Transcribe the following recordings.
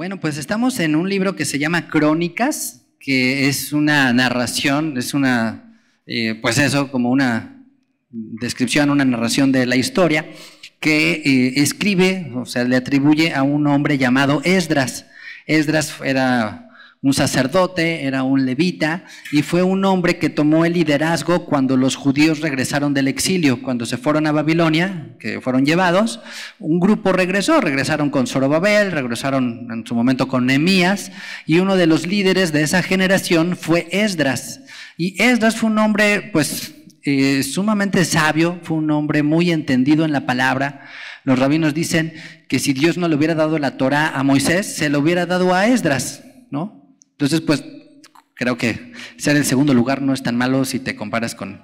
Bueno, pues estamos en un libro que se llama Crónicas, que es una narración, es una, eh, pues eso, como una descripción, una narración de la historia, que eh, escribe, o sea, le atribuye a un hombre llamado Esdras. Esdras era un sacerdote, era un levita, y fue un hombre que tomó el liderazgo cuando los judíos regresaron del exilio, cuando se fueron a Babilonia, que fueron llevados, un grupo regresó, regresaron con Zorobabel, regresaron en su momento con Nehemías, y uno de los líderes de esa generación fue Esdras. Y Esdras fue un hombre, pues, eh, sumamente sabio, fue un hombre muy entendido en la palabra. Los rabinos dicen que si Dios no le hubiera dado la Torah a Moisés, se lo hubiera dado a Esdras, ¿no? Entonces, pues creo que ser el segundo lugar no es tan malo si te comparas con,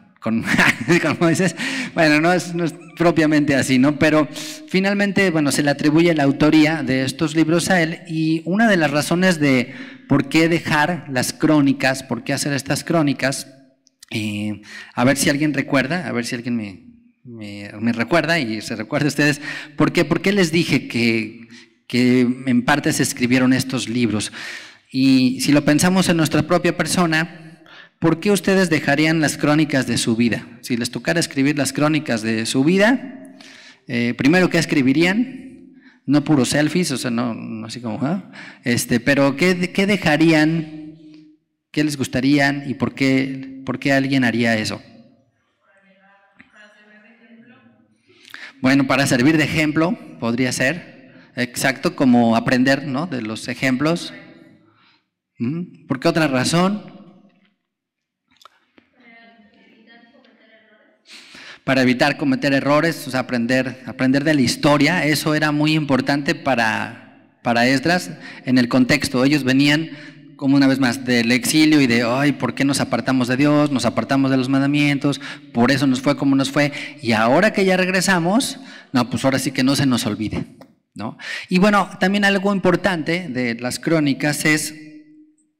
Bueno, no es, propiamente así, ¿no? Pero finalmente, bueno, se le atribuye la autoría de estos libros a él y una de las razones de por qué dejar las crónicas, por qué hacer estas crónicas, eh, a ver si alguien recuerda, a ver si alguien me, recuerda y se recuerda a ustedes, ¿por qué? ¿Por les dije que, que en parte se escribieron estos libros? Y si lo pensamos en nuestra propia persona, ¿por qué ustedes dejarían las crónicas de su vida? Si les tocara escribir las crónicas de su vida, eh, primero, ¿qué escribirían? No puros selfies, o sea, no, así como, ¿ah? este, pero ¿qué, dejarían? ¿Qué les gustarían? ¿Y por qué, por qué alguien haría eso? Bueno, para servir de ejemplo, podría ser, exacto, como aprender ¿no? de los ejemplos. ¿Mm? ¿Por qué otra razón? para evitar cometer errores, o sea, aprender, aprender de la historia. Eso era muy importante para, para Esdras en el contexto. Ellos venían, como una vez más, del exilio y de, ay, ¿por qué nos apartamos de Dios? Nos apartamos de los mandamientos, por eso nos fue como nos fue. Y ahora que ya regresamos, no, pues ahora sí que no se nos olvide. Y bueno, también algo importante de las crónicas es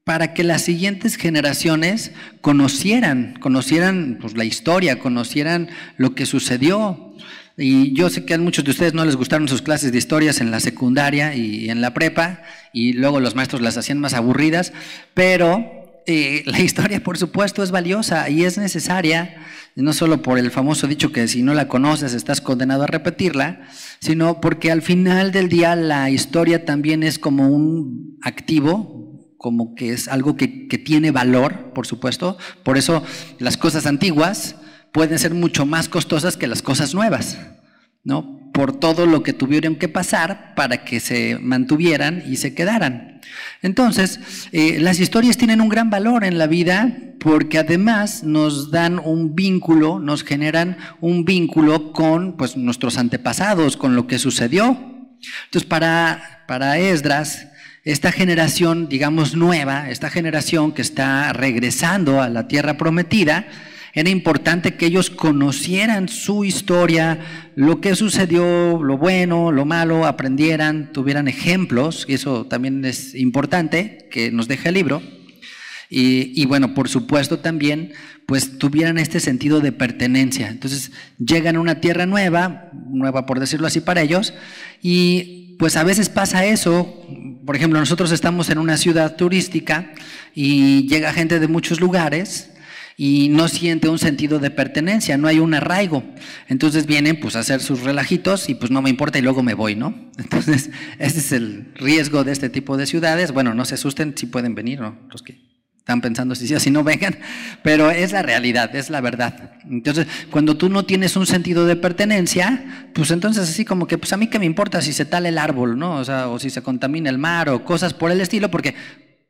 para que las siguientes generaciones conocieran, conocieran pues, la historia, conocieran lo que sucedió. Y yo sé que a muchos de ustedes no les gustaron sus clases de historias en la secundaria y en la prepa, y luego los maestros las hacían más aburridas, pero eh, la historia, por supuesto, es valiosa y es necesaria, no solo por el famoso dicho que si no la conoces estás condenado a repetirla, sino porque al final del día la historia también es como un activo como que es algo que, tiene valor, por supuesto. Por eso las cosas antiguas pueden ser mucho más costosas que las cosas nuevas, ¿no? Por todo lo que tuvieron que pasar para que se mantuvieran y se quedaran. Entonces, eh, las historias tienen un gran valor en la vida porque además nos dan un vínculo, nos generan un vínculo con pues, nuestros antepasados, con lo que sucedió. Entonces, para, para Esdras, esta generación, digamos, nueva, esta generación que está regresando a la tierra prometida, era importante que ellos conocieran su historia, lo que sucedió, lo bueno, lo malo, aprendieran, tuvieran ejemplos, y eso también es importante que nos deje el libro. Y, y, bueno, por supuesto también, pues tuvieran este sentido de pertenencia. Entonces, llegan a una tierra nueva, nueva por decirlo así para ellos, y pues a veces pasa eso, por ejemplo, nosotros estamos en una ciudad turística y llega gente de muchos lugares y no siente un sentido de pertenencia, no hay un arraigo. Entonces vienen pues a hacer sus relajitos y pues no me importa y luego me voy, ¿no? Entonces, ese es el riesgo de este tipo de ciudades. Bueno, no se asusten si pueden venir, ¿no? Los que están pensando si sí o si no vengan, pero es la realidad, es la verdad. Entonces, cuando tú no tienes un sentido de pertenencia, pues entonces así como que, pues a mí qué me importa si se tal el árbol, ¿no? O sea, o si se contamina el mar o cosas por el estilo, porque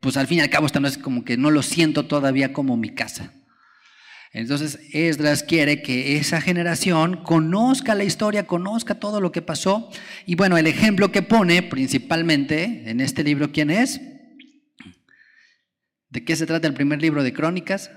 pues al fin y al cabo esto no es como que no lo siento todavía como mi casa. Entonces, Esdras quiere que esa generación conozca la historia, conozca todo lo que pasó. Y bueno, el ejemplo que pone principalmente en este libro, ¿quién es? ¿De qué se trata el primer libro de Crónicas?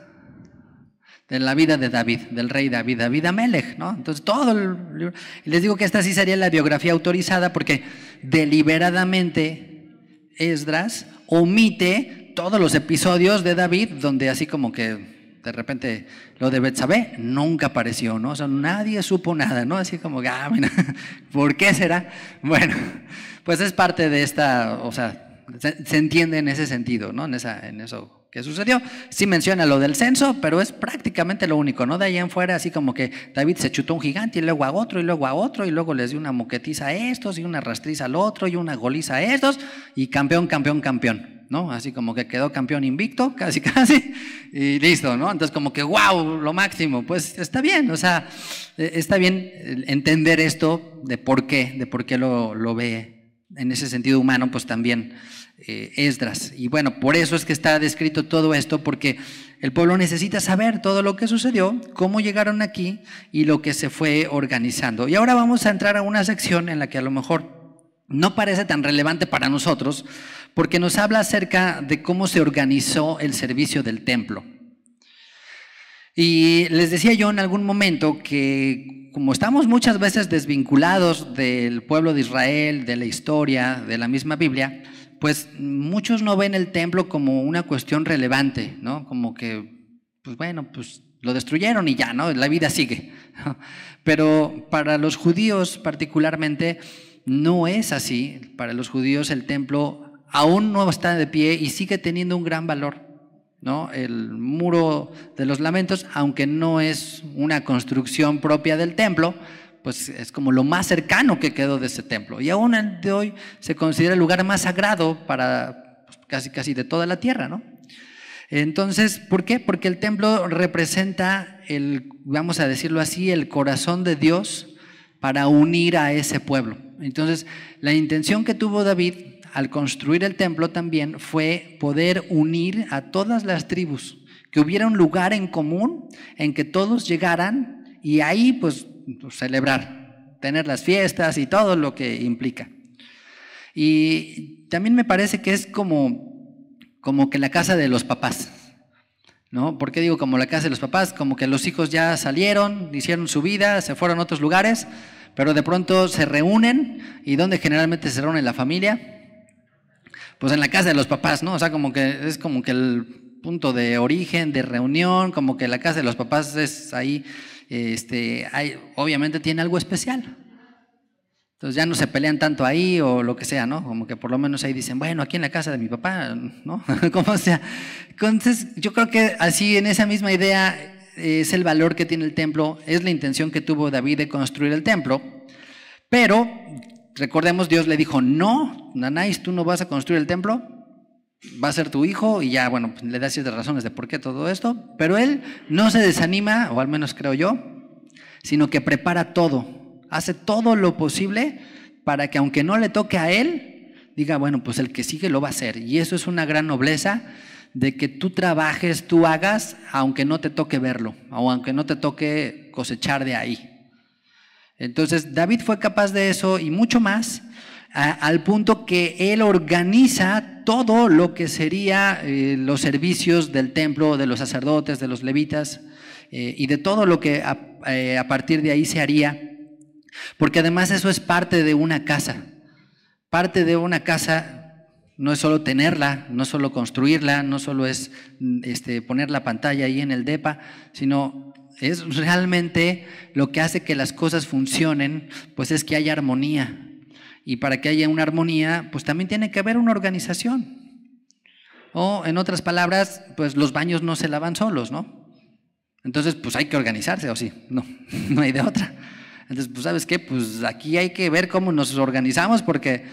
De la vida de David, del rey David, David Amelech, ¿no? Entonces todo el libro. Les digo que esta sí sería la biografía autorizada porque deliberadamente Esdras omite todos los episodios de David donde así como que de repente lo de saber nunca apareció, ¿no? O sea, nadie supo nada, ¿no? Así como, ah, ¿por qué será? Bueno, pues es parte de esta, o sea, se, entiende en ese sentido, ¿no? En, esa, en eso que sucedió. Sí menciona lo del censo, pero es prácticamente lo único, ¿no? De ahí en fuera, así como que David se chutó un gigante y luego a otro y luego a otro y luego les dio una moquetiza a estos y una rastriza al otro y una goliza a estos y campeón, campeón, campeón, ¿no? Así como que quedó campeón invicto, casi, casi, y listo, ¿no? Entonces como que, wow, lo máximo, pues está bien, o sea, e, está bien eh, entender esto de por qué, de por qué lo, lo ve en ese sentido humano, pues también eh, Esdras. Y bueno, por eso es que está descrito todo esto, porque el pueblo necesita saber todo lo que sucedió, cómo llegaron aquí y lo que se fue organizando. Y ahora vamos a entrar a una sección en la que a lo mejor no parece tan relevante para nosotros, porque nos habla acerca de cómo se organizó el servicio del templo. Y les decía yo en algún momento que como estamos muchas veces desvinculados del pueblo de Israel, de la historia, de la misma Biblia, pues muchos no ven el templo como una cuestión relevante, ¿no? Como que, pues bueno, pues lo destruyeron y ya, ¿no? La vida sigue. Pero para los judíos particularmente no es así. Para los judíos el templo aún no está de pie y sigue teniendo un gran valor el muro de los lamentos, aunque no es una construcción propia del templo, pues es como lo más cercano que quedó de ese templo. Y aún de hoy se considera el lugar más sagrado para pues, casi, casi de toda la tierra. ¿no? Entonces, ¿por qué? Porque el templo representa el, vamos a decirlo así, el corazón de Dios para unir a ese pueblo. Entonces, la intención que tuvo David al construir el templo también fue poder unir a todas las tribus, que hubiera un lugar en común en que todos llegaran y ahí pues celebrar, tener las fiestas y todo lo que implica. Y también me parece que es como, como que la casa de los papás. ¿No? ¿Por qué digo como la casa de los papás? Como que los hijos ya salieron, hicieron su vida, se fueron a otros lugares, pero de pronto se reúnen. ¿Y donde generalmente se reúne la familia? pues en la casa de los papás, ¿no? O sea, como que es como que el punto de origen, de reunión, como que la casa de los papás es ahí, este, hay, obviamente tiene algo especial. Entonces ya no se pelean tanto ahí o lo que sea, ¿no? Como que por lo menos ahí dicen, bueno, aquí en la casa de mi papá, ¿no? como sea. Entonces yo creo que así en esa misma idea es el valor que tiene el templo, es la intención que tuvo David de construir el templo, pero recordemos, Dios le dijo, no, Nanais, tú no vas a construir el templo, va a ser tu hijo y ya, bueno, pues, le da siete razones de por qué todo esto, pero él no se desanima, o al menos creo yo, sino que prepara todo, hace todo lo posible para que aunque no le toque a él, diga, bueno, pues el que sigue lo va a hacer. Y eso es una gran nobleza de que tú trabajes, tú hagas, aunque no te toque verlo, o aunque no te toque cosechar de ahí. Entonces David fue capaz de eso y mucho más, al punto que él organiza todo lo que sería eh, los servicios del templo, de los sacerdotes, de los levitas eh, y de todo lo que eh, a, partir de ahí se haría, porque además eso es parte de una casa. Parte de una casa no es solo tenerla, no solo construirla, no solo es mm, este, poner la pantalla ahí en el DEPA, sino es realmente lo que hace que las cosas funcionen, pues es que haya armonía. Y para que haya una armonía, pues también tiene que haber una organización. O en otras palabras, pues los baños no se lavan solos, ¿no? Entonces, pues hay que organizarse, ¿o sí? No, no hay de otra. Entonces, pues sabes qué, pues aquí hay que ver cómo nos organizamos porque,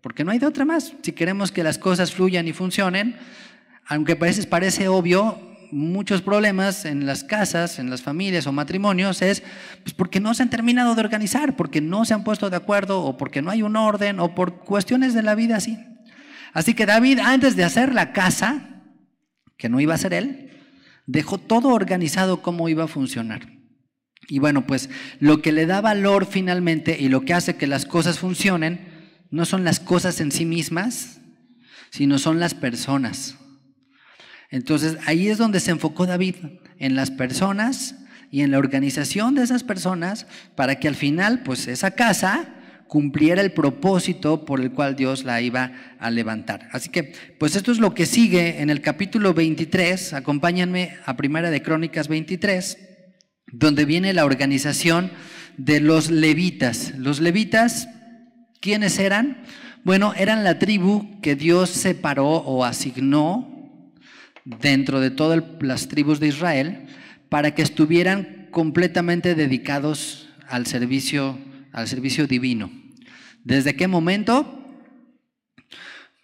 porque no hay de otra más. Si queremos que las cosas fluyan y funcionen, aunque a veces parece obvio, muchos problemas en las casas, en las familias o matrimonios es pues, porque no se han terminado de organizar, porque no se han puesto de acuerdo o porque no hay un orden o por cuestiones de la vida así. Así que David, antes de hacer la casa, que no iba a ser él, dejó todo organizado cómo iba a funcionar. Y bueno, pues lo que le da valor finalmente y lo que hace que las cosas funcionen no son las cosas en sí mismas, sino son las personas. Entonces ahí es donde se enfocó David, en las personas y en la organización de esas personas para que al final pues esa casa cumpliera el propósito por el cual Dios la iba a levantar. Así que, pues esto es lo que sigue en el capítulo 23, acompáñenme a Primera de Crónicas 23, donde viene la organización de los levitas. Los levitas, ¿quiénes eran? Bueno, eran la tribu que Dios separó o asignó dentro de todas las tribus de Israel para que estuvieran completamente dedicados al servicio, al servicio divino. ¿Desde qué momento?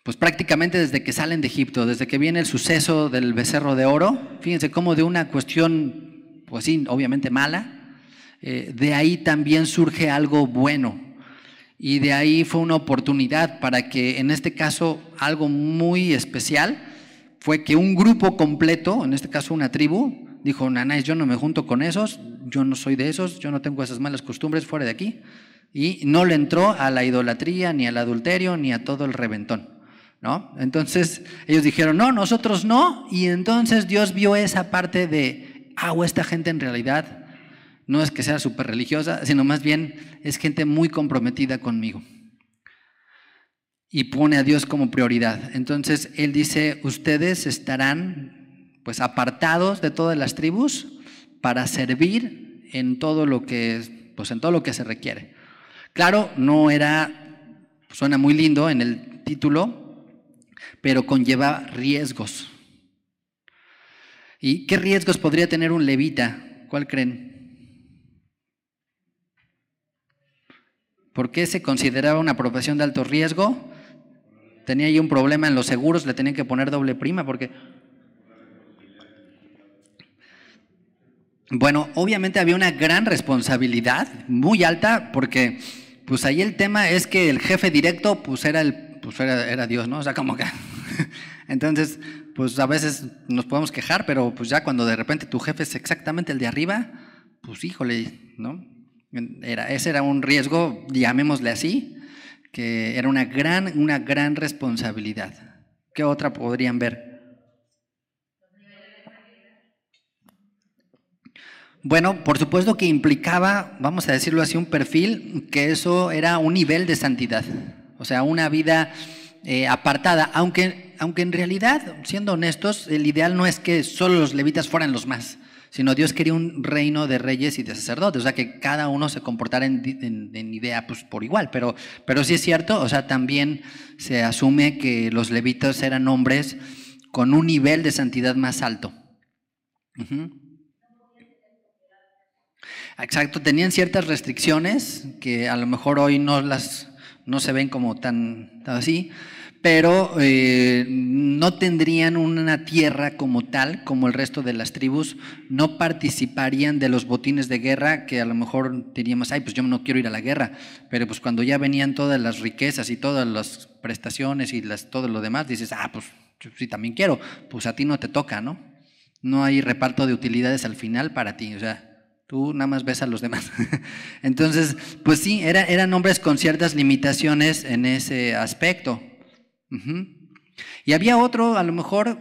Pues prácticamente desde que salen de Egipto, desde que viene el suceso del becerro de oro. Fíjense cómo de una cuestión, pues sí, obviamente mala, eh, de ahí también surge algo bueno. Y de ahí fue una oportunidad para que en este caso algo muy especial fue que un grupo completo, en este caso una tribu, dijo, Nanáis, yo no me junto con esos, yo no soy de esos, yo no tengo esas malas costumbres fuera de aquí. Y no le entró a la idolatría, ni al adulterio, ni a todo el reventón. ¿no? Entonces ellos dijeron, no, nosotros no. Y entonces Dios vio esa parte de, ah, esta gente en realidad no es que sea súper religiosa, sino más bien es gente muy comprometida conmigo y pone a Dios como prioridad. Entonces él dice, ustedes estarán pues apartados de todas las tribus para servir en todo lo que pues en todo lo que se requiere. Claro, no era suena muy lindo en el título, pero conlleva riesgos. ¿Y qué riesgos podría tener un levita? ¿Cuál creen? ¿Por qué se consideraba una profesión de alto riesgo? tenía ahí un problema en los seguros, le tenían que poner doble prima porque... Bueno, obviamente había una gran responsabilidad, muy alta, porque pues ahí el tema es que el jefe directo pues era, el, pues, era, Dios, ¿no? O sea, como que... Entonces, pues a veces nos podemos quejar, pero pues ya cuando de repente tu jefe es exactamente el de arriba, pues híjole, ¿no? Era, ese era un riesgo, llamémosle así, que era una gran, una gran responsabilidad. ¿Qué otra podrían ver? Bueno, por supuesto que implicaba, vamos a decirlo así, un perfil que eso era un nivel de santidad, o sea, una vida eh, apartada, aunque, aunque en realidad, siendo honestos, el ideal no es que solo los levitas fueran los más sino Dios quería un reino de reyes y de sacerdotes, o sea, que cada uno se comportara en, idea pues, por igual, pero, pero sí es cierto, o sea, también se asume que los levitas eran hombres con un nivel de santidad más alto. Exacto, tenían ciertas restricciones que a lo mejor hoy no las no se ven como tan, tan así, pero eh, no tendrían una tierra como tal, como el resto de las tribus, no participarían de los botines de guerra, que a lo mejor diríamos, ay, pues yo no quiero ir a la guerra, pero pues cuando ya venían todas las riquezas y todas las prestaciones y las, todo lo demás, dices, ah, pues sí también quiero, pues a ti no te toca, ¿no? No hay reparto de utilidades al final para ti, o sea, Tú nada más ves a los demás. Entonces, pues sí, eran hombres con ciertas limitaciones en ese aspecto. Y había otro, a lo mejor,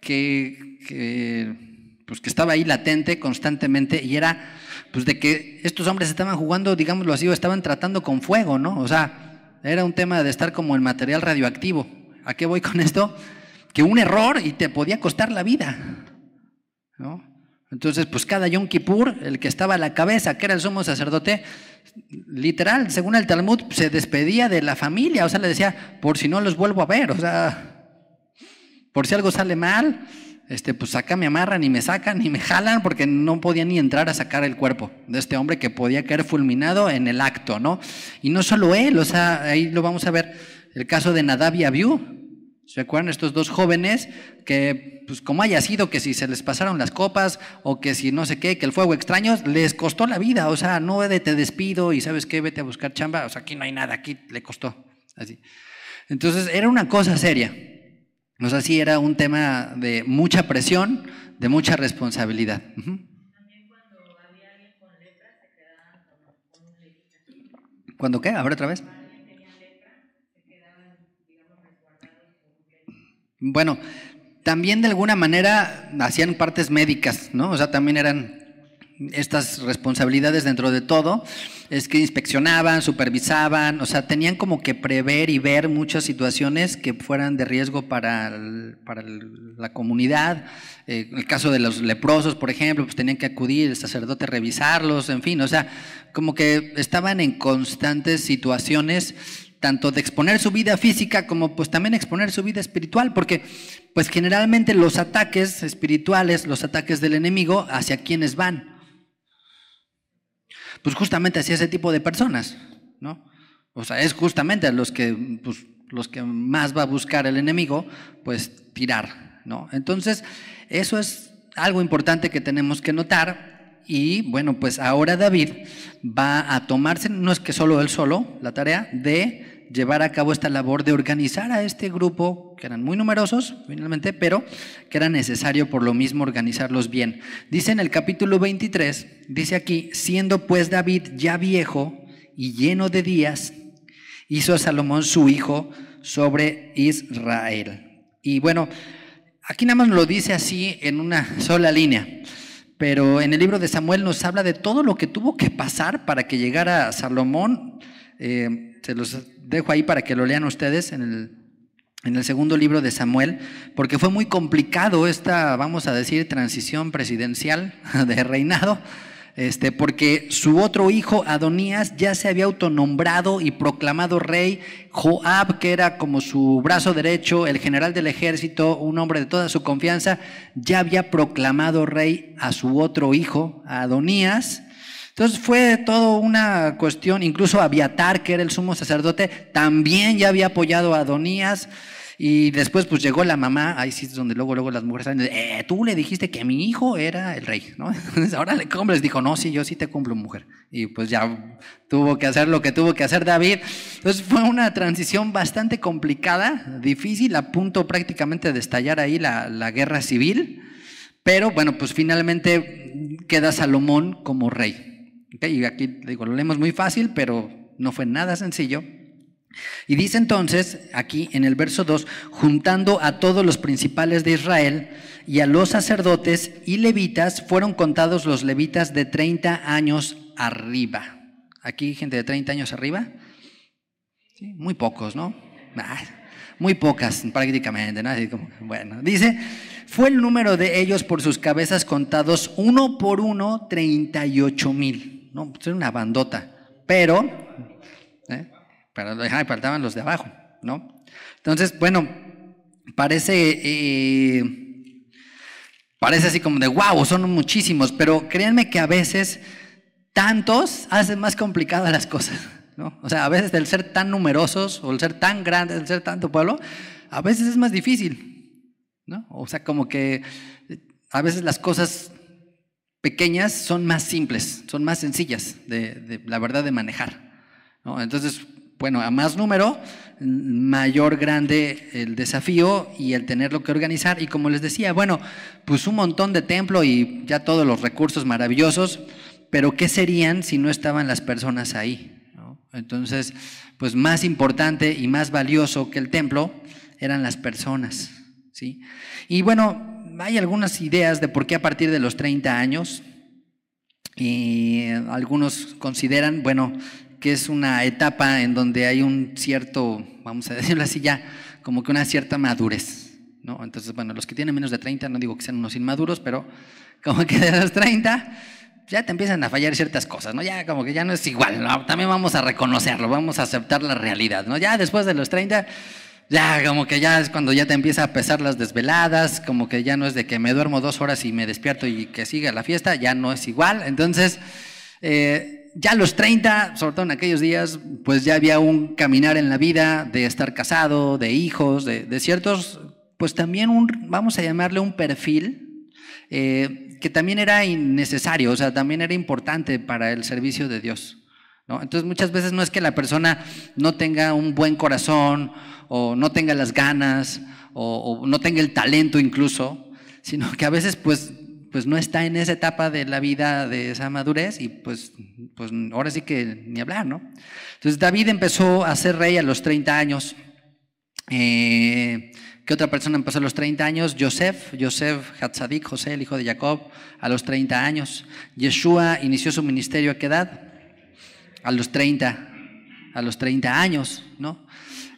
que, pues, que estaba ahí latente constantemente y era pues, de que estos hombres estaban jugando, digámoslo así, o estaban tratando con fuego, ¿no? O sea, era un tema de estar como el material radioactivo. ¿A qué voy con esto? Que un error y te podía costar la vida, ¿no? Entonces, pues cada Yom Kippur, el que estaba a la cabeza, que era el sumo sacerdote, literal, según el Talmud, se despedía de la familia, o sea, le decía, por si no los vuelvo a ver, o sea, por si algo sale mal, este, pues acá me amarran y me sacan y me jalan porque no podía ni entrar a sacar el cuerpo de este hombre que podía caer fulminado en el acto, ¿no? Y no solo él, o sea, ahí lo vamos a ver, el caso de Nadab y ¿Se acuerdan estos dos jóvenes que, pues como haya sido, que si se les pasaron las copas o que si no sé qué, que el fuego extraño, les costó la vida? O sea, no de te despido y sabes qué, vete a buscar chamba. O sea, aquí no hay nada, aquí le costó. Así. Entonces, era una cosa seria. O sea, sí era un tema de mucha presión, de mucha responsabilidad. ¿Cuándo qué? A ver otra vez. Bueno, también de alguna manera hacían partes médicas, ¿no? O sea, también eran estas responsabilidades dentro de todo, es que inspeccionaban, supervisaban, o sea, tenían como que prever y ver muchas situaciones que fueran de riesgo para, la comunidad. Eh, el caso de los leprosos, por ejemplo, pues tenían que acudir el sacerdote, revisarlos, en fin, o sea, como que estaban en constantes situaciones tanto de exponer su vida física como pues también exponer su vida espiritual, porque pues generalmente los ataques espirituales, los ataques del enemigo, ¿hacia quiénes van? Pues justamente hacia ese tipo de personas, ¿no? O sea, es justamente a los que, pues, los que más va a buscar el enemigo, pues tirar, ¿no? Entonces, eso es algo importante que tenemos que notar y bueno, pues ahora David va a tomarse, no es que solo él solo, la tarea de llevar a cabo esta labor de organizar a este grupo, que eran muy numerosos finalmente, pero que era necesario por lo mismo organizarlos bien. Dice en el capítulo 23, dice aquí, siendo pues David ya viejo y lleno de días, hizo a Salomón su hijo sobre Israel. Y bueno, aquí nada más lo dice así en una sola línea pero en el libro de Samuel nos habla de todo lo que tuvo que pasar para que llegara Salomón. Eh, se los dejo ahí para que lo lean ustedes en el segundo libro de Samuel, porque fue muy complicado esta, vamos a decir, transición presidencial de reinado este, porque su otro hijo, Adonías, ya se había autonombrado y proclamado rey. Joab, que era como su brazo derecho, el general del ejército, un hombre de toda su confianza, ya había proclamado rey a su otro hijo, Adonías. Entonces fue todo una cuestión, incluso Abiatar, que era el sumo sacerdote, también ya había apoyado a Adonías. Y después pues llegó la mamá, ahí sí es donde luego, luego las mujeres salen, eh, tú le dijiste que mi hijo era el rey, ¿no? Entonces, ahora le cumples, dijo, no, sí, yo sí te cumplo, mujer. Y pues ya tuvo que hacer lo que tuvo que hacer David. Entonces fue una transición bastante complicada, difícil, a punto prácticamente de estallar ahí la, guerra civil. Pero bueno, pues finalmente queda Salomón como rey. Y aquí digo, lo leemos muy fácil, pero no fue nada sencillo. Y dice entonces, aquí en el verso 2, juntando a todos los principales de Israel y a los sacerdotes y levitas, fueron contados los levitas de 30 años arriba. Aquí gente de 30 años arriba. muy pocos, ¿no? Ah, muy pocas prácticamente, como, bueno, dice, fue el número de ellos por sus cabezas contados uno por uno, 38 mil. No, pues, es una bandota. Pero pero faltaban los de abajo, ¿no? Entonces, bueno, parece, eh, parece así como de wow, son muchísimos, pero créanme que a veces tantos hacen más complicadas las cosas, ¿no? O sea, a veces el ser tan numerosos o el ser tan grande, el ser tanto pueblo, a veces es más difícil, ¿no? O sea, como que eh, a veces las cosas pequeñas son más simples, son más sencillas, de, de la verdad, de manejar. ¿no? Entonces, bueno, a más número, mayor grande el desafío y el tenerlo que organizar. Y como les decía, bueno, pues un montón de templo y ya todos los recursos maravillosos, pero ¿qué serían si no estaban las personas ahí? Entonces, pues más importante y más valioso que el templo eran las personas. ¿sí? Y bueno, hay algunas ideas de por qué a partir de los 30 años, y algunos consideran, bueno, que es una etapa en donde hay un cierto, vamos a decirlo así ya, como que una cierta madurez. ¿no? Entonces, bueno, los que tienen menos de 30, no digo que sean unos inmaduros, pero como que de los 30 ya te empiezan a fallar ciertas cosas, ¿no? Ya como que ya no es igual, También vamos a reconocerlo, vamos a aceptar la realidad, ¿no? Ya después de los 30 ya como que ya es cuando ya te empieza a pesar las desveladas, como que ya no es de que me duermo dos horas y me despierto y que siga la fiesta, ya no es igual. Entonces, eh, ya a los 30, sobre todo en aquellos días, pues ya había un caminar en la vida de estar casado, de hijos, de, ciertos, pues también un, vamos a llamarle un perfil, eh, que también era innecesario, o sea, también era importante para el servicio de Dios. ¿no? Entonces muchas veces no es que la persona no tenga un buen corazón o no tenga las ganas o, o no tenga el talento incluso, sino que a veces pues pues no está en esa etapa de la vida de esa madurez y pues, pues ahora sí que ni hablar, ¿no? Entonces David empezó a ser rey a los 30 años. Eh, ¿Qué otra persona empezó a los 30 años? Joseph, Joseph Hatzadik, José, el hijo de Jacob, a los 30 años. Yeshua inició su ministerio a qué edad? A los 30, a los 30 años, ¿no?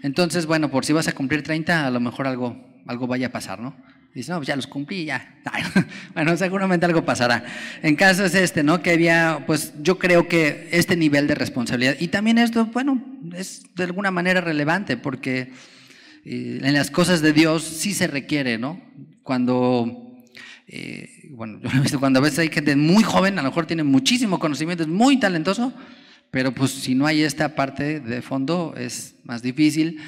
Entonces, bueno, por si vas a cumplir 30, a lo mejor algo, algo vaya a pasar, ¿no? Dice, no, pues ya los cumplí, ya. bueno, seguramente algo pasará. En caso es este, ¿no? Que había, pues yo creo que este nivel de responsabilidad. Y también esto, bueno, es de alguna manera relevante porque eh, en las cosas de Dios sí se requiere, ¿no? Cuando... Eh, bueno, yo lo he visto cuando a veces hay gente muy joven, a lo mejor tiene muchísimo conocimiento, es muy talentoso, pero pues si no hay esta parte de fondo es más difícil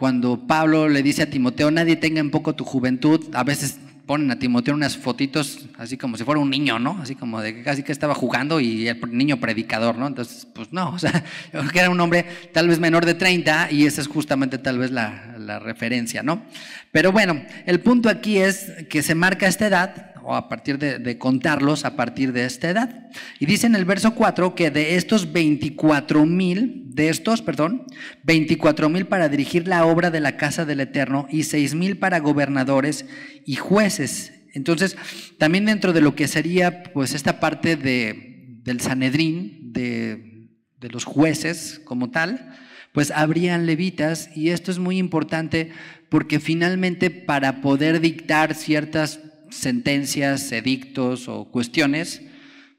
cuando Pablo le dice a Timoteo, nadie tenga un poco tu juventud, a veces ponen a Timoteo unas fotitos así como si fuera un niño, ¿no? Así como de que casi que estaba jugando y el niño predicador, ¿no? Entonces, pues no, o sea, que era un hombre tal vez menor de 30 y esa es justamente tal vez la, la referencia, ¿no? Pero bueno, el punto aquí es que se marca esta edad a partir de, contarlos a partir de esta edad. Y dice en el verso 4 que de estos 24 mil, de estos, perdón, 24 mil para dirigir la obra de la casa del Eterno y 6 mil para gobernadores y jueces. Entonces, también dentro de lo que sería pues esta parte del Sanedrín, de, de los jueces como tal, pues habrían levitas y esto es muy importante porque finalmente para poder dictar ciertas sentencias, edictos o cuestiones,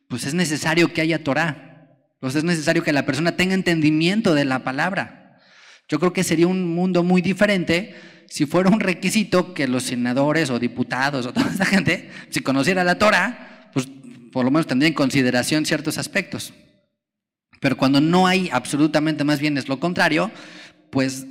pues es necesario que haya Torah. Pues es necesario que la persona tenga entendimiento de la palabra. Yo creo que sería un mundo muy diferente si fuera un requisito que los senadores o diputados o toda esa gente, si conociera la Torah, pues por lo menos tendría en consideración ciertos aspectos. Pero cuando no hay absolutamente más bien es lo contrario, pues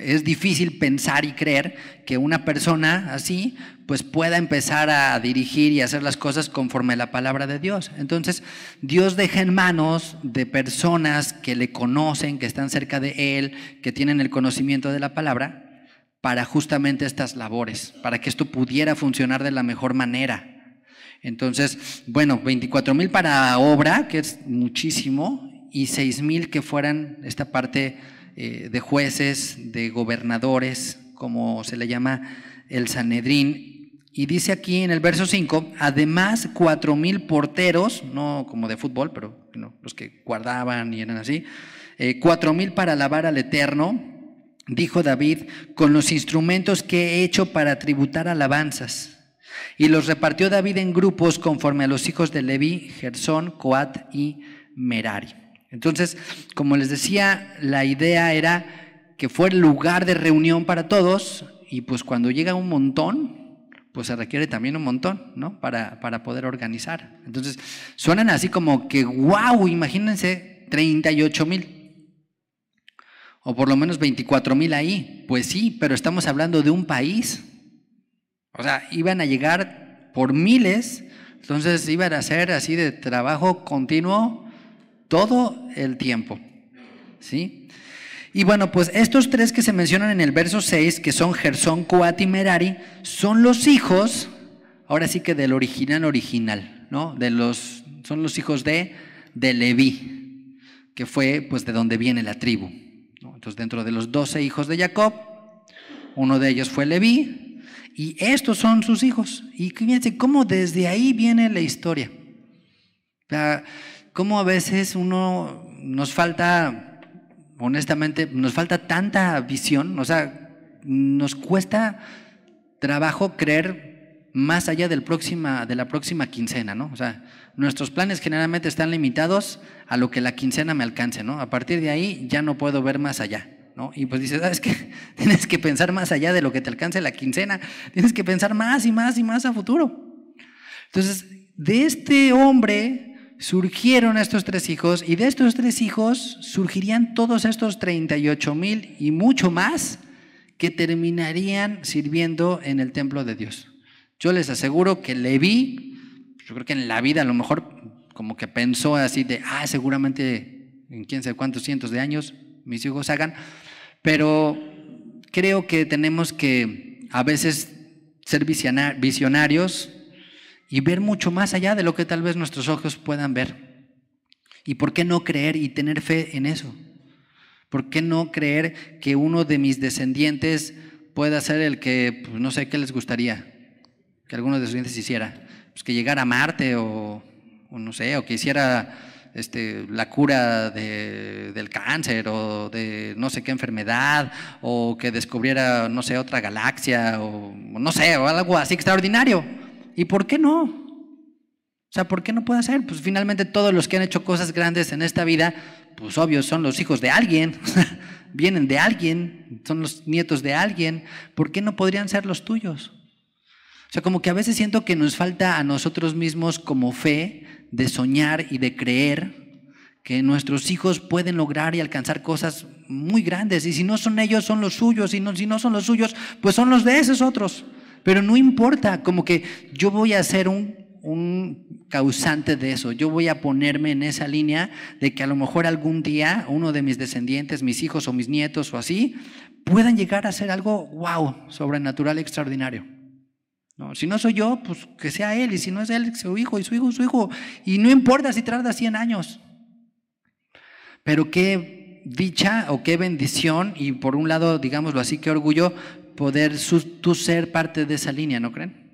es difícil pensar y creer que una persona así pues pueda empezar a dirigir y hacer las cosas conforme a la palabra de Dios. Entonces, Dios deja en manos de personas que le conocen, que están cerca de Él, que tienen el conocimiento de la palabra, para justamente estas labores, para que esto pudiera funcionar de la mejor manera. Entonces, bueno, 24 mil para obra, que es muchísimo, y 6 mil que fueran esta parte eh, de jueces, de gobernadores, como se le llama el Sanedrín. Y dice aquí en el verso 5, además cuatro mil porteros, no como de fútbol, pero no, los que guardaban y eran así, eh, cuatro mil para alabar al Eterno, dijo David, con los instrumentos que he hecho para tributar alabanzas. Y los repartió David en grupos conforme a los hijos de Levi, Gersón, Coat y Merari. Entonces, como les decía, la idea era que fuera lugar de reunión para todos y pues cuando llega un montón, pues se requiere también un montón, ¿no? Para, para poder organizar. Entonces, suenan así como que, wow, imagínense 38 mil. O por lo menos 24 mil ahí. Pues sí, pero estamos hablando de un país. O sea, iban a llegar por miles. Entonces iban a ser así de trabajo continuo todo el tiempo. ¿Sí? Y bueno, pues estos tres que se mencionan en el verso 6, que son Gersón, Coat y Merari, son los hijos, ahora sí que del original original, ¿no? De los, son los hijos de, de Leví, que fue pues de donde viene la tribu. Entonces dentro de los doce hijos de Jacob, uno de ellos fue Leví, y estos son sus hijos. Y fíjense cómo desde ahí viene la historia. O sea, cómo a veces uno nos falta, honestamente, nos falta tanta visión, o sea, nos cuesta trabajo creer más allá del próxima, de la próxima quincena, ¿no? O sea, nuestros planes generalmente están limitados a lo que la quincena me alcance, ¿no? A partir de ahí ya no puedo ver más allá. ¿No? Y pues dices, ¿sabes qué? Tienes que pensar más allá de lo que te alcance la quincena, tienes que pensar más y más y más a futuro. Entonces, de este hombre surgieron estos tres hijos y de estos tres hijos surgirían todos estos 38 mil y mucho más que terminarían sirviendo en el templo de Dios. Yo les aseguro que le vi yo creo que en la vida a lo mejor como que pensó así de, ah, seguramente en quién sé cuántos cientos de años mis hijos hagan, pero creo que tenemos que a veces ser visionarios, y ver mucho más allá de lo que tal vez nuestros ojos puedan ver. ¿Y por qué no creer y tener fe en eso? ¿Por qué no creer que uno de mis descendientes pueda ser el que, pues, no sé, qué les gustaría que alguno de sus descendientes hiciera? Pues que llegara a Marte o, o no sé, o que hiciera este, la cura de, del cáncer o de no sé qué enfermedad o que descubriera, no sé, otra galaxia o no sé, o algo así extraordinario. ¿Y por qué no? O sea, ¿por qué no puede ser? Pues finalmente todos los que han hecho cosas grandes en esta vida, pues obvio, son los hijos de alguien, vienen de alguien, son los nietos de alguien. ¿Por qué no podrían ser los tuyos? O sea, como que a veces siento que nos falta a nosotros mismos como fe de soñar y de creer que nuestros hijos pueden lograr y alcanzar cosas muy grandes. Y si no son ellos, son los suyos. Y si no son los suyos, pues son los de esos otros. Pero no importa, como que yo voy a ser un, causante de eso. Yo voy a ponerme en esa línea de que a lo mejor algún día uno de mis descendientes, mis hijos o mis nietos o así, puedan llegar a hacer algo wow, sobrenatural, extraordinario. No, si no soy yo, pues que sea él, y si no es él, su hijo, y su hijo, su hijo. Y no importa si tarda 100 años. Pero qué dicha o qué bendición, y por un lado, digámoslo así, qué orgullo poder tú ser parte de esa línea, ¿no creen?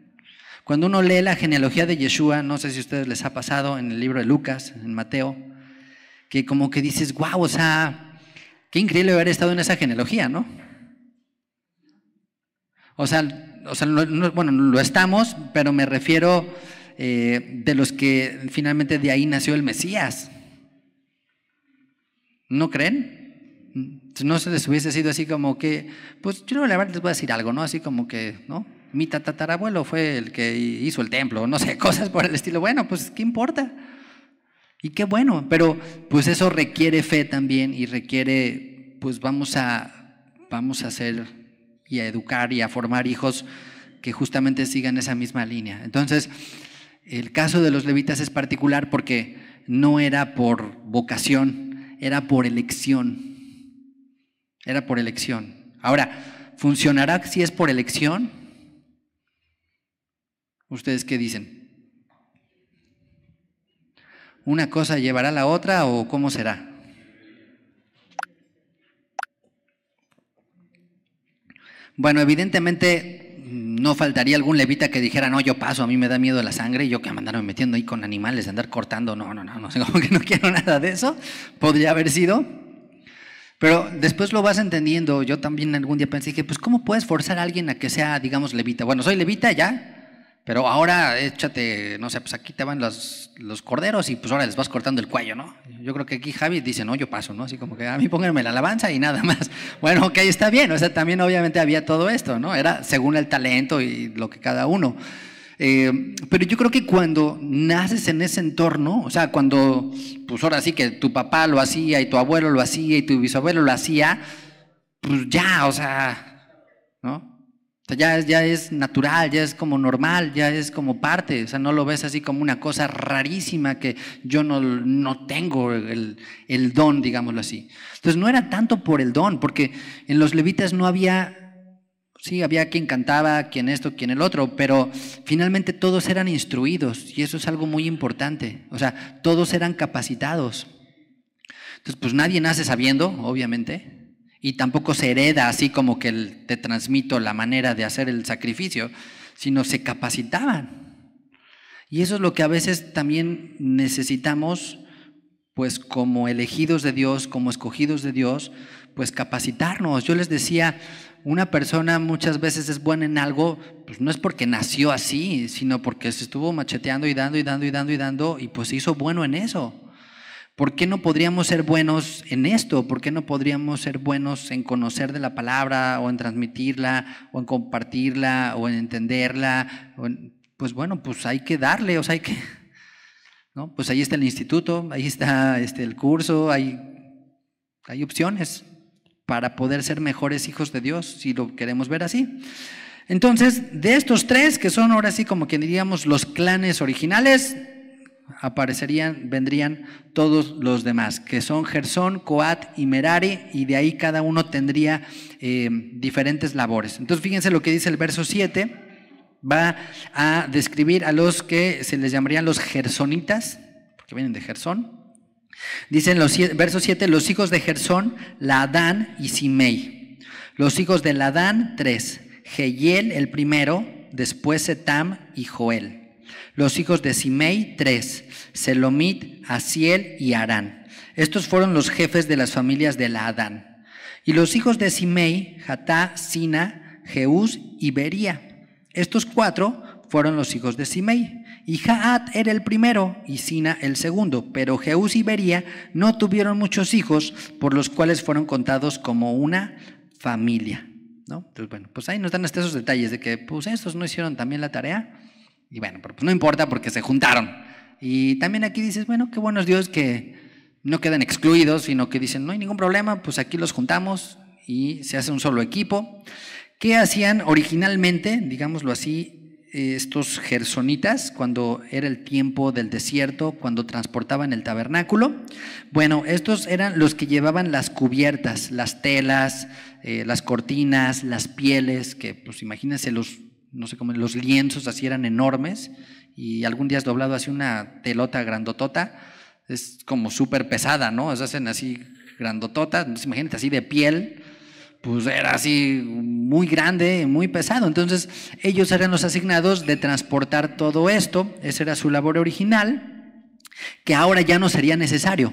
Cuando uno lee la genealogía de Yeshua, no sé si a ustedes les ha pasado en el libro de Lucas, en Mateo, que como que dices, wow, o sea, qué increíble haber estado en esa genealogía, ¿no? O sea, bueno, lo estamos, pero me refiero eh, de los que finalmente de ahí nació el Mesías. ¿No creen? no se les hubiese sido así como que, pues yo la verdad les voy a decir algo, ¿no? Así como que, ¿no? Mi tatarabuelo fue el que hizo el templo, no sé, cosas por el estilo. Bueno, pues, ¿qué importa? Y qué bueno, pero pues eso requiere fe también y requiere, pues vamos a, vamos a hacer y a educar y a formar hijos que justamente sigan esa misma línea. Entonces, el caso de los levitas es particular porque no era por vocación, era por elección. Era por elección. Ahora, ¿funcionará si es por elección? ¿Ustedes qué dicen? ¿Una cosa llevará a la otra o cómo será? Bueno, evidentemente mm, no faltaría algún levita que dijera, no, yo paso, a mí me da miedo la sangre, y yo que mandarme metiendo ahí con animales, andar cortando, no, no, no, no como que no quiero nada de eso, podría haber sido. Pero después lo vas entendiendo. Yo también algún día pensé que, pues, ¿cómo puedes forzar a alguien a que sea, digamos, levita? Bueno, soy levita ya, pero ahora échate, no sé, pues aquí te van los, los corderos y pues ahora les vas cortando el cuello, ¿no? Yo creo que aquí Javi dice, no, yo paso, ¿no? Así como que a mí pónganme la alabanza y nada más. Bueno, ok, está bien. O sea, también obviamente había todo esto, ¿no? Era según el talento y lo que cada uno. Eh, pero yo creo que cuando naces en ese entorno, o sea, cuando, pues ahora sí que tu papá lo hacía y tu abuelo lo hacía y tu bisabuelo lo hacía, pues ya, o sea, ¿no? ya, ya es natural, ya es como normal, ya es como parte, o sea, no lo ves así como una cosa rarísima que yo no, no tengo el, el don, digámoslo así. Entonces no era tanto por el don, porque en los levitas no había Sí, había quien cantaba, quien esto, quien el otro, pero finalmente todos eran instruidos y eso es algo muy importante. O sea, todos eran capacitados. Entonces, pues nadie nace sabiendo, obviamente, y tampoco se hereda así como que te transmito la manera de hacer el sacrificio, sino se capacitaban. Y eso es lo que a veces también necesitamos, pues como elegidos de Dios, como escogidos de Dios, pues capacitarnos. Yo les decía una persona muchas veces es buena en algo, pues no es porque nació así, sino porque se estuvo macheteando y dando y dando y dando y dando y pues se hizo bueno en eso. ¿Por qué no podríamos ser buenos en esto? ¿Por qué no podríamos ser buenos en conocer de la palabra o en transmitirla o en compartirla o en entenderla? pues bueno, pues hay que darle, o sea, hay que... ¿no? Pues ahí está el instituto, ahí está este, el curso, hay, hay opciones para poder ser mejores hijos de Dios, si lo queremos ver así. Entonces, de estos tres, que son ahora sí como quien diríamos los clanes originales, aparecerían, vendrían todos los demás, que son Gersón, Coat y Merari, y de ahí cada uno tendría eh, diferentes labores. Entonces, fíjense lo que dice el verso 7, va a describir a los que se les llamarían los gersonitas, porque vienen de Gersón, Dicen los versos 7, los hijos de Gersón, Ladán y Simei. Los hijos de Ladán, tres. Jehiel el primero, después Setam y Joel. Los hijos de Simei, tres. Selomit, Asiel y Arán. Estos fueron los jefes de las familias de Ladán. Y los hijos de Simei, Jatá, Sina, Jeús y Bería. Estos cuatro fueron los hijos de Simei. Y Jaat era el primero y Sina el segundo. Pero Jeús y Bería no tuvieron muchos hijos, por los cuales fueron contados como una familia. ¿no? Entonces, bueno, pues ahí nos dan hasta detalles de que, pues, estos no hicieron también la tarea. Y bueno, pues no importa porque se juntaron. Y también aquí dices, bueno, qué buenos Dios que no quedan excluidos, sino que dicen, no hay ningún problema, pues aquí los juntamos y se hace un solo equipo. ¿Qué hacían originalmente, digámoslo así, eh, estos gersonitas cuando era el tiempo del desierto, cuando transportaban el tabernáculo. Bueno, estos eran los que llevaban las cubiertas, las telas, eh, las cortinas, las pieles, que pues imagínense los, no sé cómo, los lienzos así eran enormes y algún día has doblado así una telota grandotota, es como súper pesada, ¿no? hacen así grandototas, imagínate así de piel pues era así muy grande, muy pesado. Entonces ellos eran los asignados de transportar todo esto, esa era su labor original, que ahora ya no sería necesario,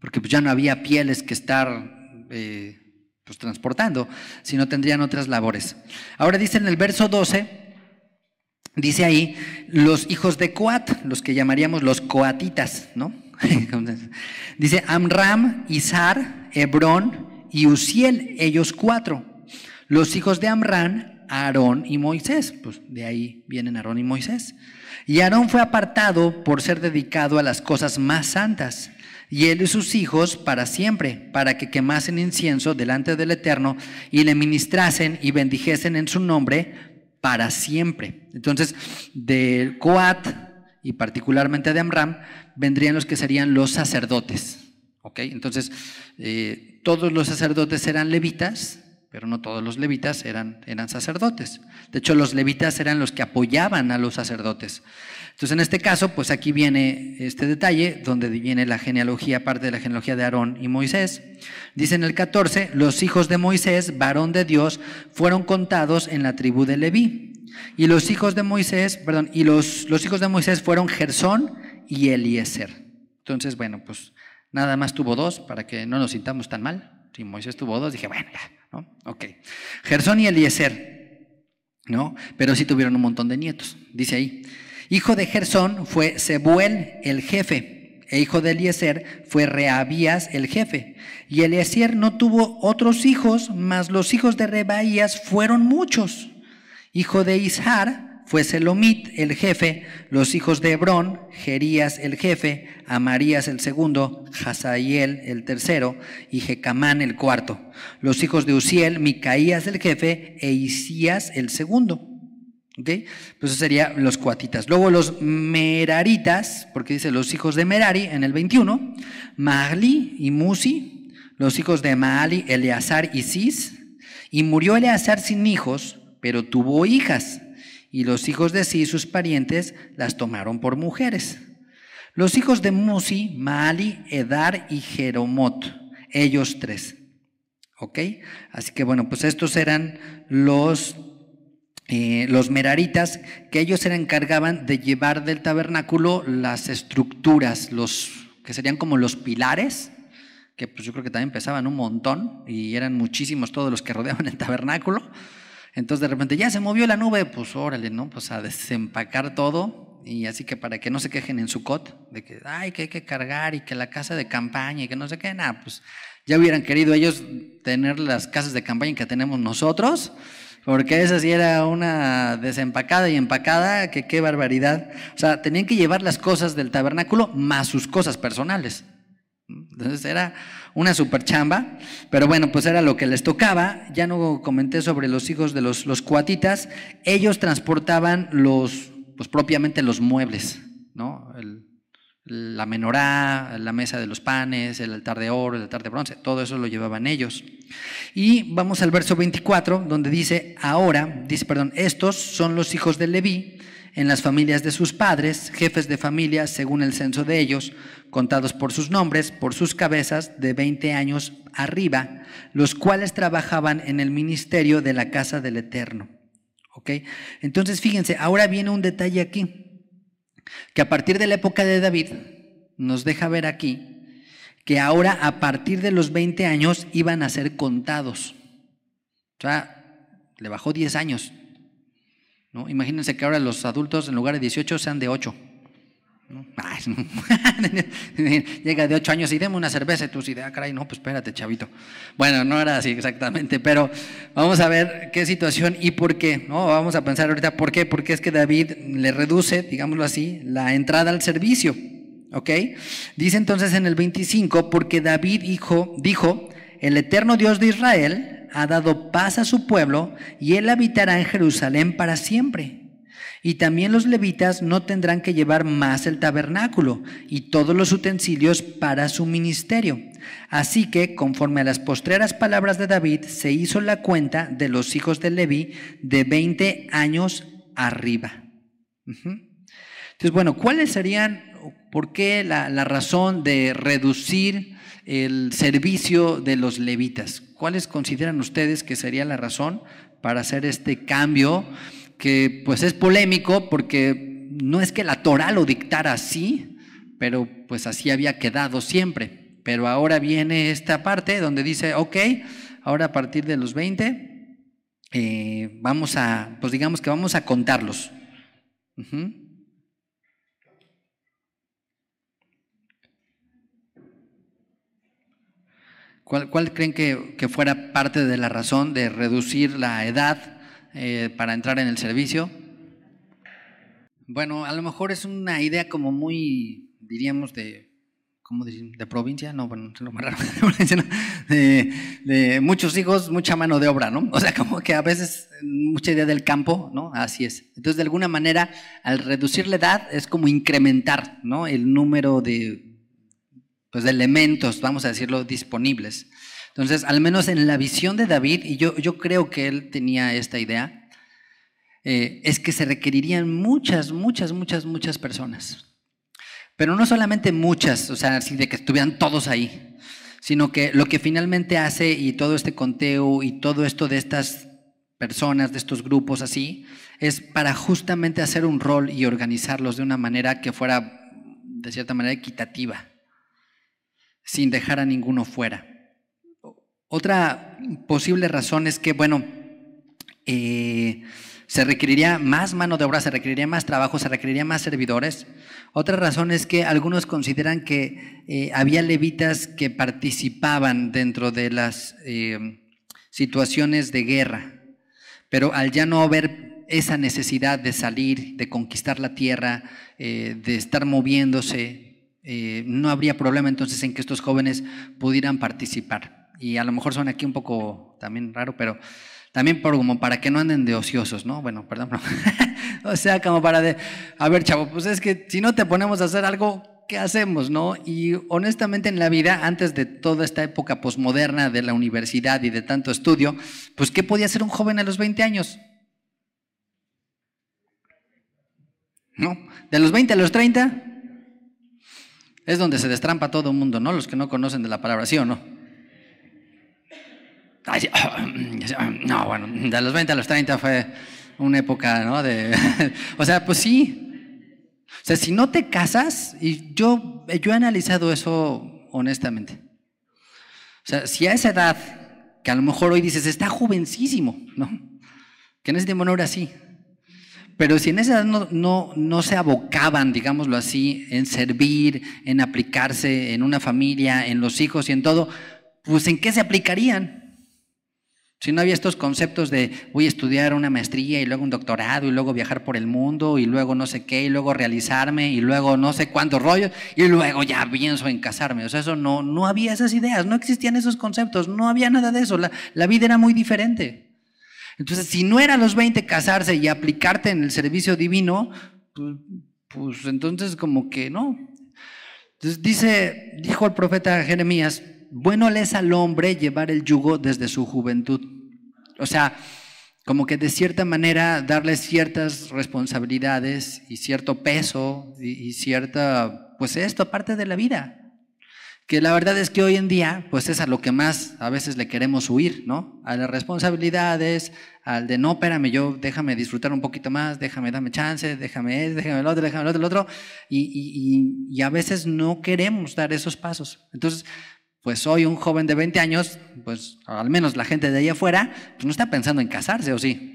porque pues ya no había pieles que estar eh, pues, transportando, sino tendrían otras labores. Ahora dice en el verso 12, dice ahí, los hijos de Coat, los que llamaríamos los coatitas, ¿no? dice Amram, Izar, Hebrón, y Uziel, ellos cuatro. Los hijos de Amrán, Aarón y Moisés. Pues de ahí vienen Aarón y Moisés. Y Aarón fue apartado por ser dedicado a las cosas más santas. Y él y sus hijos para siempre, para que quemasen incienso delante del Eterno y le ministrasen y bendijesen en su nombre para siempre. Entonces, del Coat y particularmente de Amram, vendrían los que serían los sacerdotes. Entonces, eh, todos los sacerdotes eran levitas, pero no todos los levitas eran, eran sacerdotes. De hecho, los levitas eran los que apoyaban a los sacerdotes. Entonces, en este caso, pues aquí viene este detalle, donde viene la genealogía, parte de la genealogía de Aarón y Moisés. Dice en el 14, los hijos de Moisés, varón de Dios, fueron contados en la tribu de Leví. Y los hijos de Moisés, perdón, y los, los hijos de Moisés fueron Gersón y Eliezer. Entonces, bueno, pues Nada más tuvo dos para que no nos sintamos tan mal. Si Moisés tuvo dos, dije, bueno, ¿no? Ok. Gersón y Eliezer, ¿no? Pero sí tuvieron un montón de nietos, dice ahí. Hijo de Gersón fue Sebuel el jefe, e hijo de Eliezer fue Reabías el jefe. Y Eliezer no tuvo otros hijos, mas los hijos de Rebaías fueron muchos. Hijo de Ishar, fue Selomit el jefe, los hijos de Hebrón, Jerías el jefe, Amarías el segundo, Hazael el tercero y Jecamán el cuarto. Los hijos de Uziel, Micaías el jefe e Isías el segundo. ¿Okay? Pues eso sería los cuatitas. Luego los meraritas, porque dice los hijos de Merari en el 21, Mahli y Musi, los hijos de Maali, Eleazar y Cis. Y murió Eleazar sin hijos, pero tuvo hijas y los hijos de sí, sus parientes, las tomaron por mujeres. Los hijos de Musi, Maali, Edar y Jeromot, ellos tres. ¿Ok? Así que bueno, pues estos eran los, eh, los meraritas, que ellos se encargaban de llevar del tabernáculo las estructuras, los que serían como los pilares, que pues yo creo que también pesaban un montón y eran muchísimos todos los que rodeaban el tabernáculo. Entonces de repente ya se movió la nube, pues órale, ¿no? Pues a desempacar todo. Y así que para que no se quejen en su cot de que, hay que cargar y que la casa de campaña y que no sé qué, nada, pues ya hubieran querido ellos tener las casas de campaña que tenemos nosotros, porque esa sí era una desempacada y empacada, que qué barbaridad. O sea, tenían que llevar las cosas del tabernáculo más sus cosas personales. Entonces era una super chamba, pero bueno, pues era lo que les tocaba. Ya no comenté sobre los hijos de los, los cuatitas, ellos transportaban los, pues propiamente los muebles, ¿no? la menorá, la mesa de los panes, el altar de oro, el altar de bronce, todo eso lo llevaban ellos. Y vamos al verso 24, donde dice, ahora, dice, perdón, estos son los hijos de Leví, en las familias de sus padres, jefes de familia según el censo de ellos, contados por sus nombres, por sus cabezas, de 20 años arriba, los cuales trabajaban en el ministerio de la casa del Eterno. ¿Ok? Entonces, fíjense, ahora viene un detalle aquí, que a partir de la época de David, nos deja ver aquí, que ahora a partir de los 20 años iban a ser contados. O sea, le bajó 10 años. ¿no? Imagínense que ahora los adultos en lugar de 18 sean de 8. Llega de ocho años y deme una cerveza y tú si ah, caray, no, pues espérate, chavito. Bueno, no era así exactamente, pero vamos a ver qué situación y por qué, ¿no? Vamos a pensar ahorita por qué, porque es que David le reduce, digámoslo así, la entrada al servicio, ¿ok? Dice entonces en el 25, porque David hijo, dijo, el eterno Dios de Israel ha dado paz a su pueblo y él habitará en Jerusalén para siempre. Y también los levitas no tendrán que llevar más el tabernáculo y todos los utensilios para su ministerio. Así que, conforme a las postreras palabras de David, se hizo la cuenta de los hijos de Leví de 20 años arriba. Entonces, bueno, ¿cuáles serían, por qué la, la razón de reducir el servicio de los levitas? ¿Cuáles consideran ustedes que sería la razón para hacer este cambio? que pues es polémico porque no es que la Torah lo dictara así, pero pues así había quedado siempre. Pero ahora viene esta parte donde dice, ok, ahora a partir de los 20, eh, vamos a, pues digamos que vamos a contarlos. ¿Cuál, creen que fuera parte de la razón de reducir la edad eh, para entrar en el servicio? Bueno, a lo mejor es una idea como muy, diríamos, de, ¿cómo decir? ¿De provincia? No, bueno, lo raro, de, muchos hijos, mucha mano de obra, ¿no? O sea, como que a veces mucha idea del campo, ¿no? Así es. Entonces, de alguna manera, al reducir la edad, es como incrementar, ¿no? El número de, pues, de elementos, vamos a decirlo, disponibles. Entonces, al menos en la visión de David, y yo, yo creo que él tenía esta idea, eh, es que se requerirían muchas, muchas, muchas, muchas personas. Pero no solamente muchas, o sea, así de que estuvieran todos ahí, sino que lo que finalmente hace y todo este conteo y todo esto de estas personas, de estos grupos así, es para justamente hacer un rol y organizarlos de una manera que fuera, de cierta manera, equitativa, sin dejar a ninguno fuera. Otra posible razón es que, bueno, eh, se requeriría más mano de obra, se requeriría más trabajo, se requeriría más servidores. Otra razón es que algunos consideran que eh, había levitas que participaban dentro de las eh, situaciones de guerra, pero al ya no haber esa necesidad de salir, de conquistar la tierra, de estar moviéndose, no habría problema entonces en que estos jóvenes pudieran participar y a lo mejor son aquí un poco también raro, pero también por, como para que no anden de ociosos, ¿no? Bueno, perdón, o sea, como para de, a ver, chavo, pues es que si no te ponemos a hacer algo, ¿qué hacemos, no? Y honestamente en la vida, antes de toda esta época posmoderna de la universidad y de tanto estudio, pues ¿qué podía hacer un joven a los 20 años? ¿No? De los 20 a los 30 es donde se destrampa todo el mundo, ¿no? Los que no conocen de la palabra, ¿sí o no? No, bueno, de los 20 a los 30 fue una época, ¿no? De, o sea, pues sí. O sea, si no te casas, y yo, yo he analizado eso honestamente. O sea, si a esa edad, que a lo mejor hoy dices, está jovencísimo, ¿no? Que en ese tiempo era así. Pero si en esa edad no, no, no se abocaban, digámoslo así, en servir, en aplicarse en una familia, en los hijos y en todo, pues ¿en qué se aplicarían? Si no había estos conceptos de voy a estudiar una maestría y luego un doctorado y luego viajar por el mundo y luego no sé qué y luego realizarme y luego no sé cuántos rollos y luego ya pienso en casarme. O sea, eso no, no había esas ideas, no existían esos conceptos, no había nada de eso. La, vida era muy diferente. Entonces, si no era los 20 casarse y aplicarte en el servicio divino, pues, pues entonces como que no. Entonces dice, dijo el profeta Jeremías, bueno le es al hombre llevar el yugo desde su juventud. O sea, como que de cierta manera darle ciertas responsabilidades y cierto peso y, cierta, pues esto, parte de la vida. Que la verdad es que hoy en día, pues es a lo que más a veces le queremos huir, ¿no? A las responsabilidades, al de no, espérame, yo déjame disfrutar un poquito más, déjame, dame chance, déjame esto, déjame el otro, déjame el otro, el otro. Y, y a veces no queremos dar esos pasos. Entonces, pues soy un joven de 20 años, pues al menos la gente de allá afuera, pues no está pensando en casarse, ¿o sí?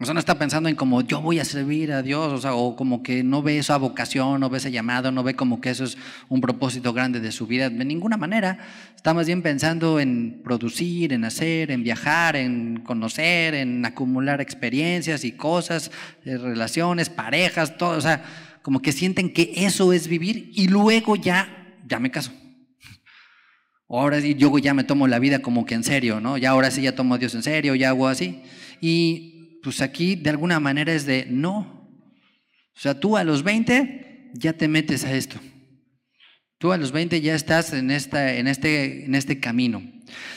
O sea, no está pensando en como yo voy a servir a Dios, o sea, o como que no ve esa vocación, no ve ese llamado, no ve como que eso es un propósito grande de su vida, de ninguna manera. Está más bien pensando en producir, en hacer, en viajar, en conocer, en acumular experiencias y cosas, eh, relaciones, parejas, todo, o sea, como que sienten que eso es vivir y luego ya, ya me caso. Ahora sí, yo ya me tomo la vida como que en serio, ¿no? Ya ahora sí ya tomo a Dios en serio, ya hago así. Y pues aquí de alguna manera es de no. O sea, tú a los 20 ya te metes a esto. Tú a los 20 ya estás en, esta, en, este, en este camino.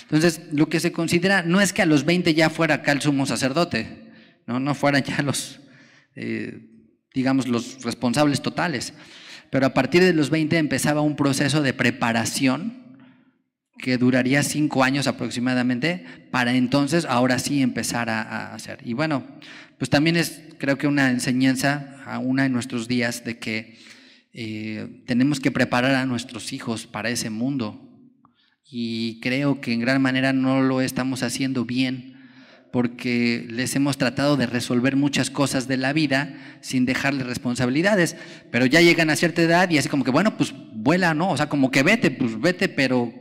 Entonces, lo que se considera no es que a los 20 ya fuera acá el sumo sacerdote, no, no fueran ya los, eh, digamos, los responsables totales. Pero a partir de los 20 empezaba un proceso de preparación que duraría cinco años aproximadamente, para entonces ahora sí empezar a, hacer. Y bueno, pues también es creo que una enseñanza, a una de nuestros días, de que eh, tenemos que preparar a nuestros hijos para ese mundo. Y creo que en gran manera no lo estamos haciendo bien, porque les hemos tratado de resolver muchas cosas de la vida sin dejarles responsabilidades, pero ya llegan a cierta edad y así como que, bueno, pues vuela, ¿no? O sea, como que vete, pues vete, pero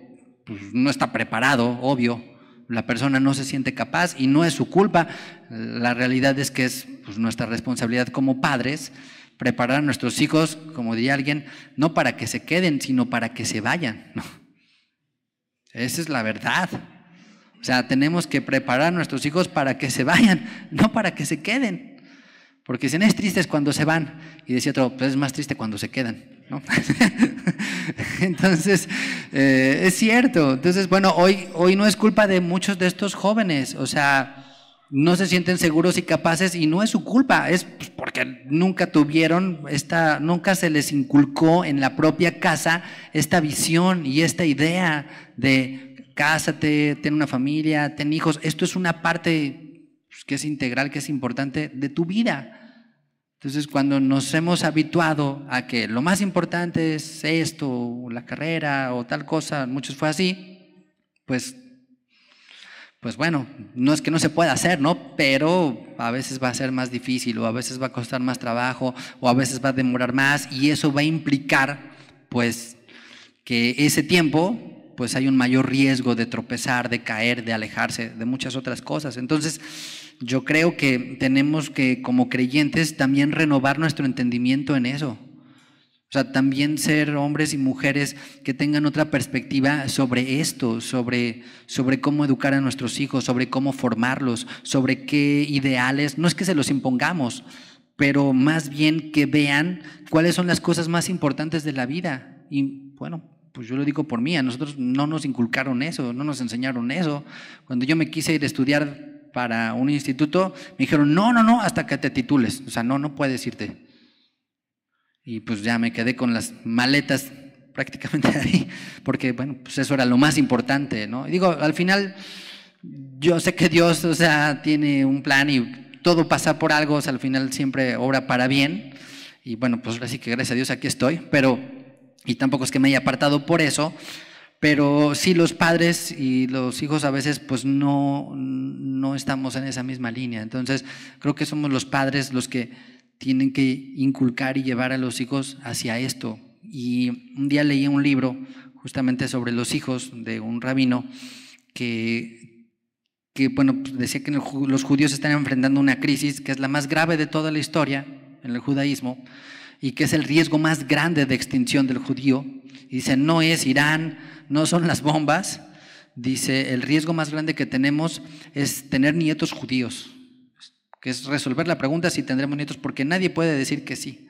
pues, no está preparado, obvio, la persona no se siente capaz y no es su culpa. La realidad es que es pues, nuestra responsabilidad como padres preparar a nuestros hijos, como diría alguien, no para que se queden, sino para que se vayan. Esa es la verdad. O sea, tenemos que preparar a nuestros hijos para que se vayan, no para que se queden. Porque si no es triste cuando se van. Y decía otro, pues es más triste cuando se quedan. Entonces, eh, es cierto. Entonces, bueno, hoy, hoy no es culpa de muchos de estos jóvenes, o sea, no se sienten seguros y capaces y no es su culpa, es porque nunca tuvieron esta, nunca se les inculcó en la propia casa esta visión y esta idea de cásate, ten una familia, ten hijos. Esto es una parte pues, que es integral, que es importante de tu vida. Entonces, cuando nos hemos habituado a que lo más importante es esto, la carrera o tal cosa, muchos fue así, pues, pues bueno, no es que no se pueda hacer, ¿no? Pero a veces va a ser más difícil, o a veces va a costar más trabajo, o a veces va a demorar más, y eso va a implicar, pues, que ese tiempo pues hay un mayor riesgo de tropezar, de caer, de alejarse de muchas otras cosas. Entonces, yo creo que tenemos que como creyentes también renovar nuestro entendimiento en eso. O sea, también ser hombres y mujeres que tengan otra perspectiva sobre esto, sobre, sobre cómo educar a nuestros hijos, sobre cómo formarlos, sobre qué ideales, no es que se los impongamos, pero más bien que vean cuáles son las cosas más importantes de la vida. Y bueno, pues yo lo digo por mí, a nosotros no nos inculcaron eso, no nos enseñaron eso. Cuando yo me quise ir a estudiar para un instituto, me dijeron, no, no, no, hasta que te titules. O sea, no, no puedes irte. Y pues ya me quedé con las maletas prácticamente ahí, porque bueno, pues eso era lo más importante, ¿no? Y digo, al final, yo sé que Dios, o sea, tiene un plan y todo pasa por algo, o sea, al final siempre obra para bien. Y bueno, pues ahora sí que gracias a Dios aquí estoy, pero, y tampoco es que me haya apartado por eso, pero sí, los padres y los hijos a veces pues no, estamos en esa misma línea. Entonces, creo que somos los padres los que tienen que inculcar y llevar a los hijos hacia esto. Y un día leí un libro justamente sobre los hijos de un rabino que, que bueno, pues, decía que los judíos están enfrentando una crisis que es la más grave de toda la historia en el judaísmo y que es el riesgo más grande de extinción del judío. Y dice, no es Irán, no son las bombas. Dice, el riesgo más grande que tenemos es tener nietos judíos, que es resolver la pregunta si tendremos nietos, porque nadie puede decir que sí.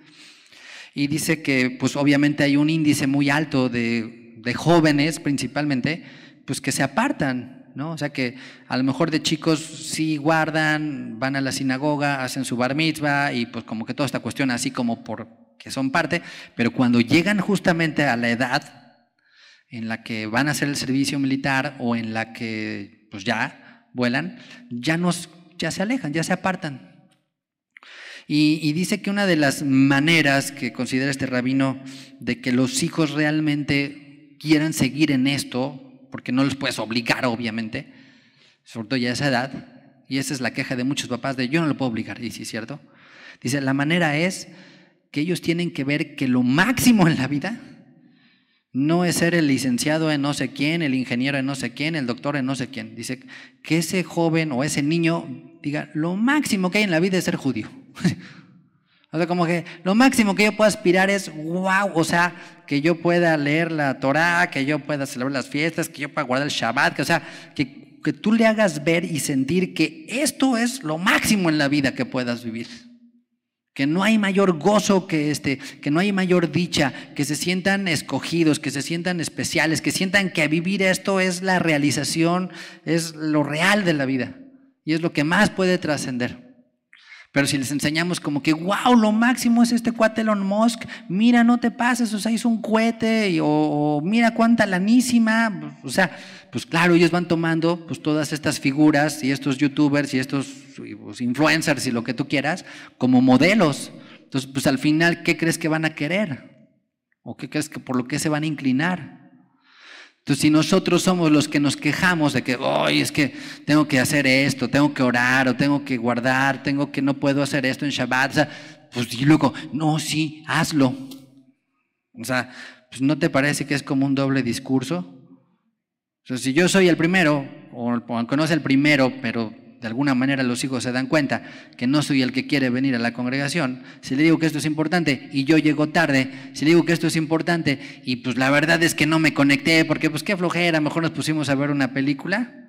Y dice que, pues obviamente hay un índice muy alto de, de jóvenes principalmente, pues que se apartan ¿no? O sea que a lo mejor de chicos sí guardan, van a la sinagoga, hacen su bar mitzvah y pues como que toda esta cuestión así como porque son parte, pero cuando llegan justamente a la edad en la que van a hacer el servicio militar o en la que pues ya vuelan, ya, nos, ya se alejan, ya se apartan. y, dice que una de las maneras que considera este rabino de que los hijos realmente quieran seguir en esto porque no los puedes obligar, obviamente, sobre todo ya a esa edad, y esa es la queja de muchos papás, de yo no lo puedo obligar, y sí cierto. Dice, la manera es que ellos tienen que ver que lo máximo en la vida no es ser el licenciado en no sé quién, el ingeniero en no sé quién, el doctor en no sé quién. Dice, que ese joven o ese niño diga, lo máximo que hay en la vida es ser judío. O sea, como que lo máximo que yo pueda aspirar es, wow, o sea, que yo pueda leer la Torah, que yo pueda celebrar las fiestas, que yo pueda guardar el Shabbat, que, o sea, que, que tú le hagas ver y sentir que esto es lo máximo en la vida que puedas vivir. Que no hay mayor gozo que este, que no hay mayor dicha, que se sientan escogidos, que se sientan especiales, que sientan que vivir esto es la realización, es lo real de la vida y es lo que más puede trascender. Pero si les enseñamos como que, wow, lo máximo es este cuate Elon Musk, mira, no te pases, o sea, hizo un cohete, o, mira cuánta lanísima, o sea, pues claro, ellos van tomando pues todas estas figuras y estos youtubers y estos pues, influencers y lo que tú quieras como modelos. Entonces, pues al final, ¿qué crees que van a querer? ¿O qué crees que por lo que se van a inclinar? Entonces, si nosotros somos los que nos quejamos de que, hoy es que tengo que hacer esto, tengo que orar, o tengo que guardar, tengo que no puedo hacer esto en Shabbat, pues y loco, no, sí, hazlo. O sea, pues, ¿no te parece que es como un doble discurso? O sea, si yo soy el primero, o aunque no es el primero, pero de alguna manera los hijos se dan cuenta que no soy el que quiere venir a la congregación, si le digo que esto es importante y yo llego tarde, si le digo que esto es importante y pues la verdad es que no me conecté porque pues qué flojera, mejor nos pusimos a ver una película.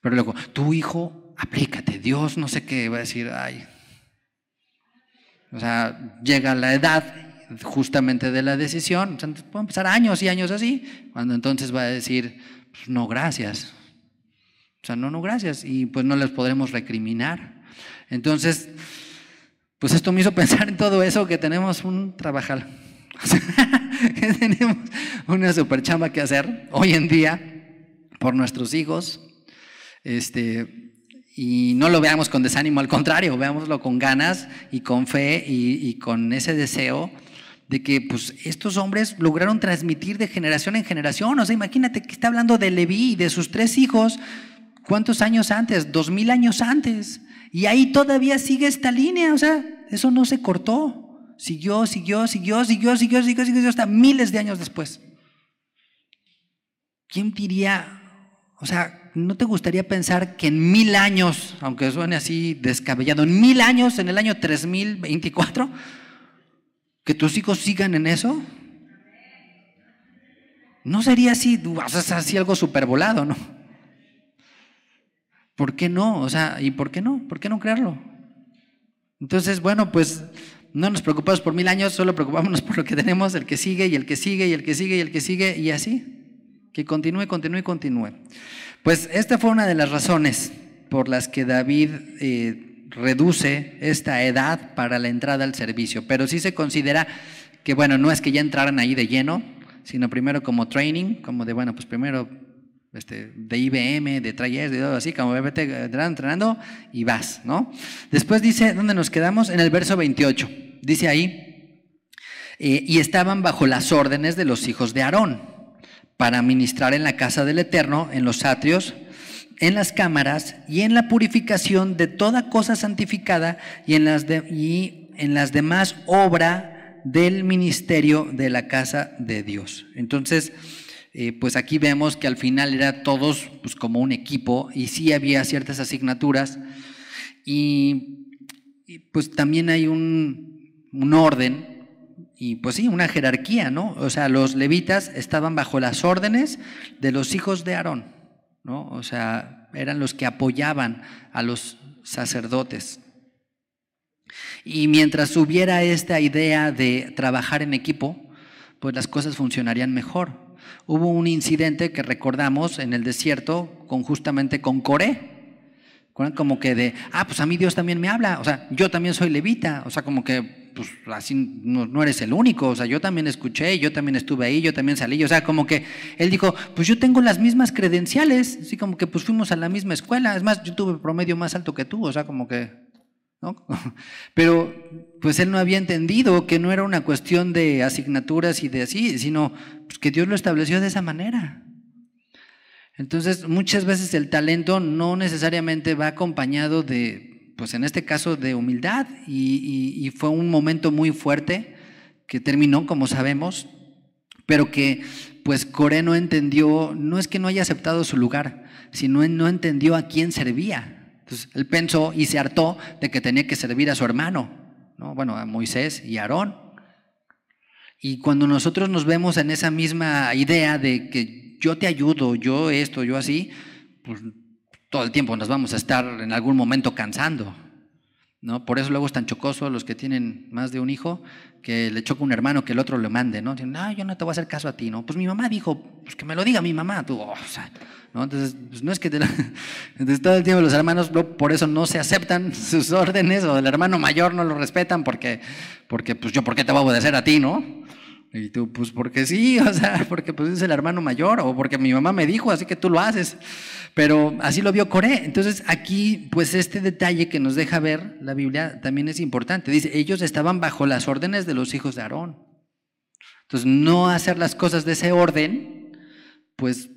Pero luego, tu hijo, aplícate, Dios no sé qué va a decir, ay. O sea, llega la edad justamente de la decisión, o sea, pasar años y años así, cuando entonces va a decir, pues, no, gracias, o sea, no, no, gracias. Y pues no les podremos recriminar. Entonces, pues esto me hizo pensar en todo eso, que tenemos un trabajal, que tenemos una super que hacer hoy en día por nuestros hijos. Este, y no lo veamos con desánimo, al contrario, veámoslo con ganas y con fe y, con ese deseo de que pues, estos hombres lograron transmitir de generación en generación. O sea, imagínate que está hablando de Leví y de sus tres hijos, ¿Cuántos años antes? Dos mil años antes. Y ahí todavía sigue esta línea, o sea, eso no se cortó. Siguió, siguió, siguió, siguió, siguió, siguió, siguió, hasta miles de años después. ¿Quién diría, o sea, no te gustaría pensar que en mil años, aunque suene así descabellado, en mil años, en el año 3024, que tus hijos sigan en eso? No sería así, así algo supervolado, ¿no? ¿Por qué no? O sea, ¿y por qué no? ¿Por qué no crearlo? Entonces, bueno, pues no nos preocupamos por mil años, solo preocupamos por lo que tenemos, el que sigue y el que sigue y el que sigue y el que sigue y así. Que continúe, continúe, continúe. Pues esta fue una de las razones por las que David eh, reduce esta edad para la entrada al servicio. Pero sí se considera que, bueno, no es que ya entraran ahí de lleno, sino primero como training, como de, bueno, pues primero este, de IBM, de Trayes, de todo así, como vete eh, entrenando y vas, ¿no? Después dice, ¿dónde nos quedamos? En el verso 28. Dice ahí, eh, y estaban bajo las órdenes de los hijos de Aarón para ministrar en la casa del Eterno, en los atrios, en las cámaras y en la purificación de toda cosa santificada y en las, y en las demás obra del ministerio de la casa de Dios. Entonces, eh, pues aquí vemos que al final era todos pues, como un equipo y sí había ciertas asignaturas y, pues también hay un, un, orden y pues sí, una jerarquía, ¿no? O sea, los levitas estaban bajo las órdenes de los hijos de Aarón, ¿no? O sea, eran los que apoyaban a los sacerdotes. Y mientras hubiera esta idea de trabajar en equipo, pues las cosas funcionarían mejor, hubo un incidente que recordamos en el desierto con justamente con Coré. Como que de, ah, pues a mí Dios también me habla, o sea, yo también soy levita, o sea, como que, pues así no, no eres el único, o sea, yo también escuché, yo también estuve ahí, yo también salí, o sea, como que él dijo, pues yo tengo las mismas credenciales, así como que pues fuimos a la misma escuela, es más, yo tuve promedio más alto que tú, o sea, como que, Pero pues él no había entendido que no era una cuestión de asignaturas y de así, sino pues, que Dios lo estableció de esa manera. Entonces, muchas veces el talento no necesariamente va acompañado de, pues en este caso, de humildad. Y, fue un momento muy fuerte que terminó, como sabemos, pero que pues Coré no entendió, no es que no haya aceptado su lugar, sino no entendió a quién servía. Entonces él pensó y se hartó de que tenía que servir a su hermano, ¿no? bueno, a Moisés y Aarón. Y cuando nosotros nos vemos en esa misma idea de que yo te ayudo, yo esto, yo así, pues todo el tiempo nos vamos a estar en algún momento cansando, ¿no? Por eso luego es tan chocoso los que tienen más de un hijo que le choca un hermano que el otro le mande, ¿no? Dicen, no, yo no te voy a hacer caso a ti, ¿no? Pues mi mamá dijo, pues que me lo diga mi mamá, tú, oh, Entonces, pues, no es que te todo el tiempo los hermanos por eso no se aceptan sus órdenes o el hermano mayor no lo respetan porque, porque pues yo, ¿por qué te voy a obedecer a ti, no? Y tú, pues porque sí, o sea, porque pues es el hermano mayor o porque mi mamá me dijo, así que tú lo haces. Pero así lo vio Coré. Entonces aquí, pues este detalle que nos deja ver la Biblia también es importante. Dice, ellos estaban bajo las órdenes de los hijos de Aarón. Entonces, no hacer las cosas de ese orden, pues,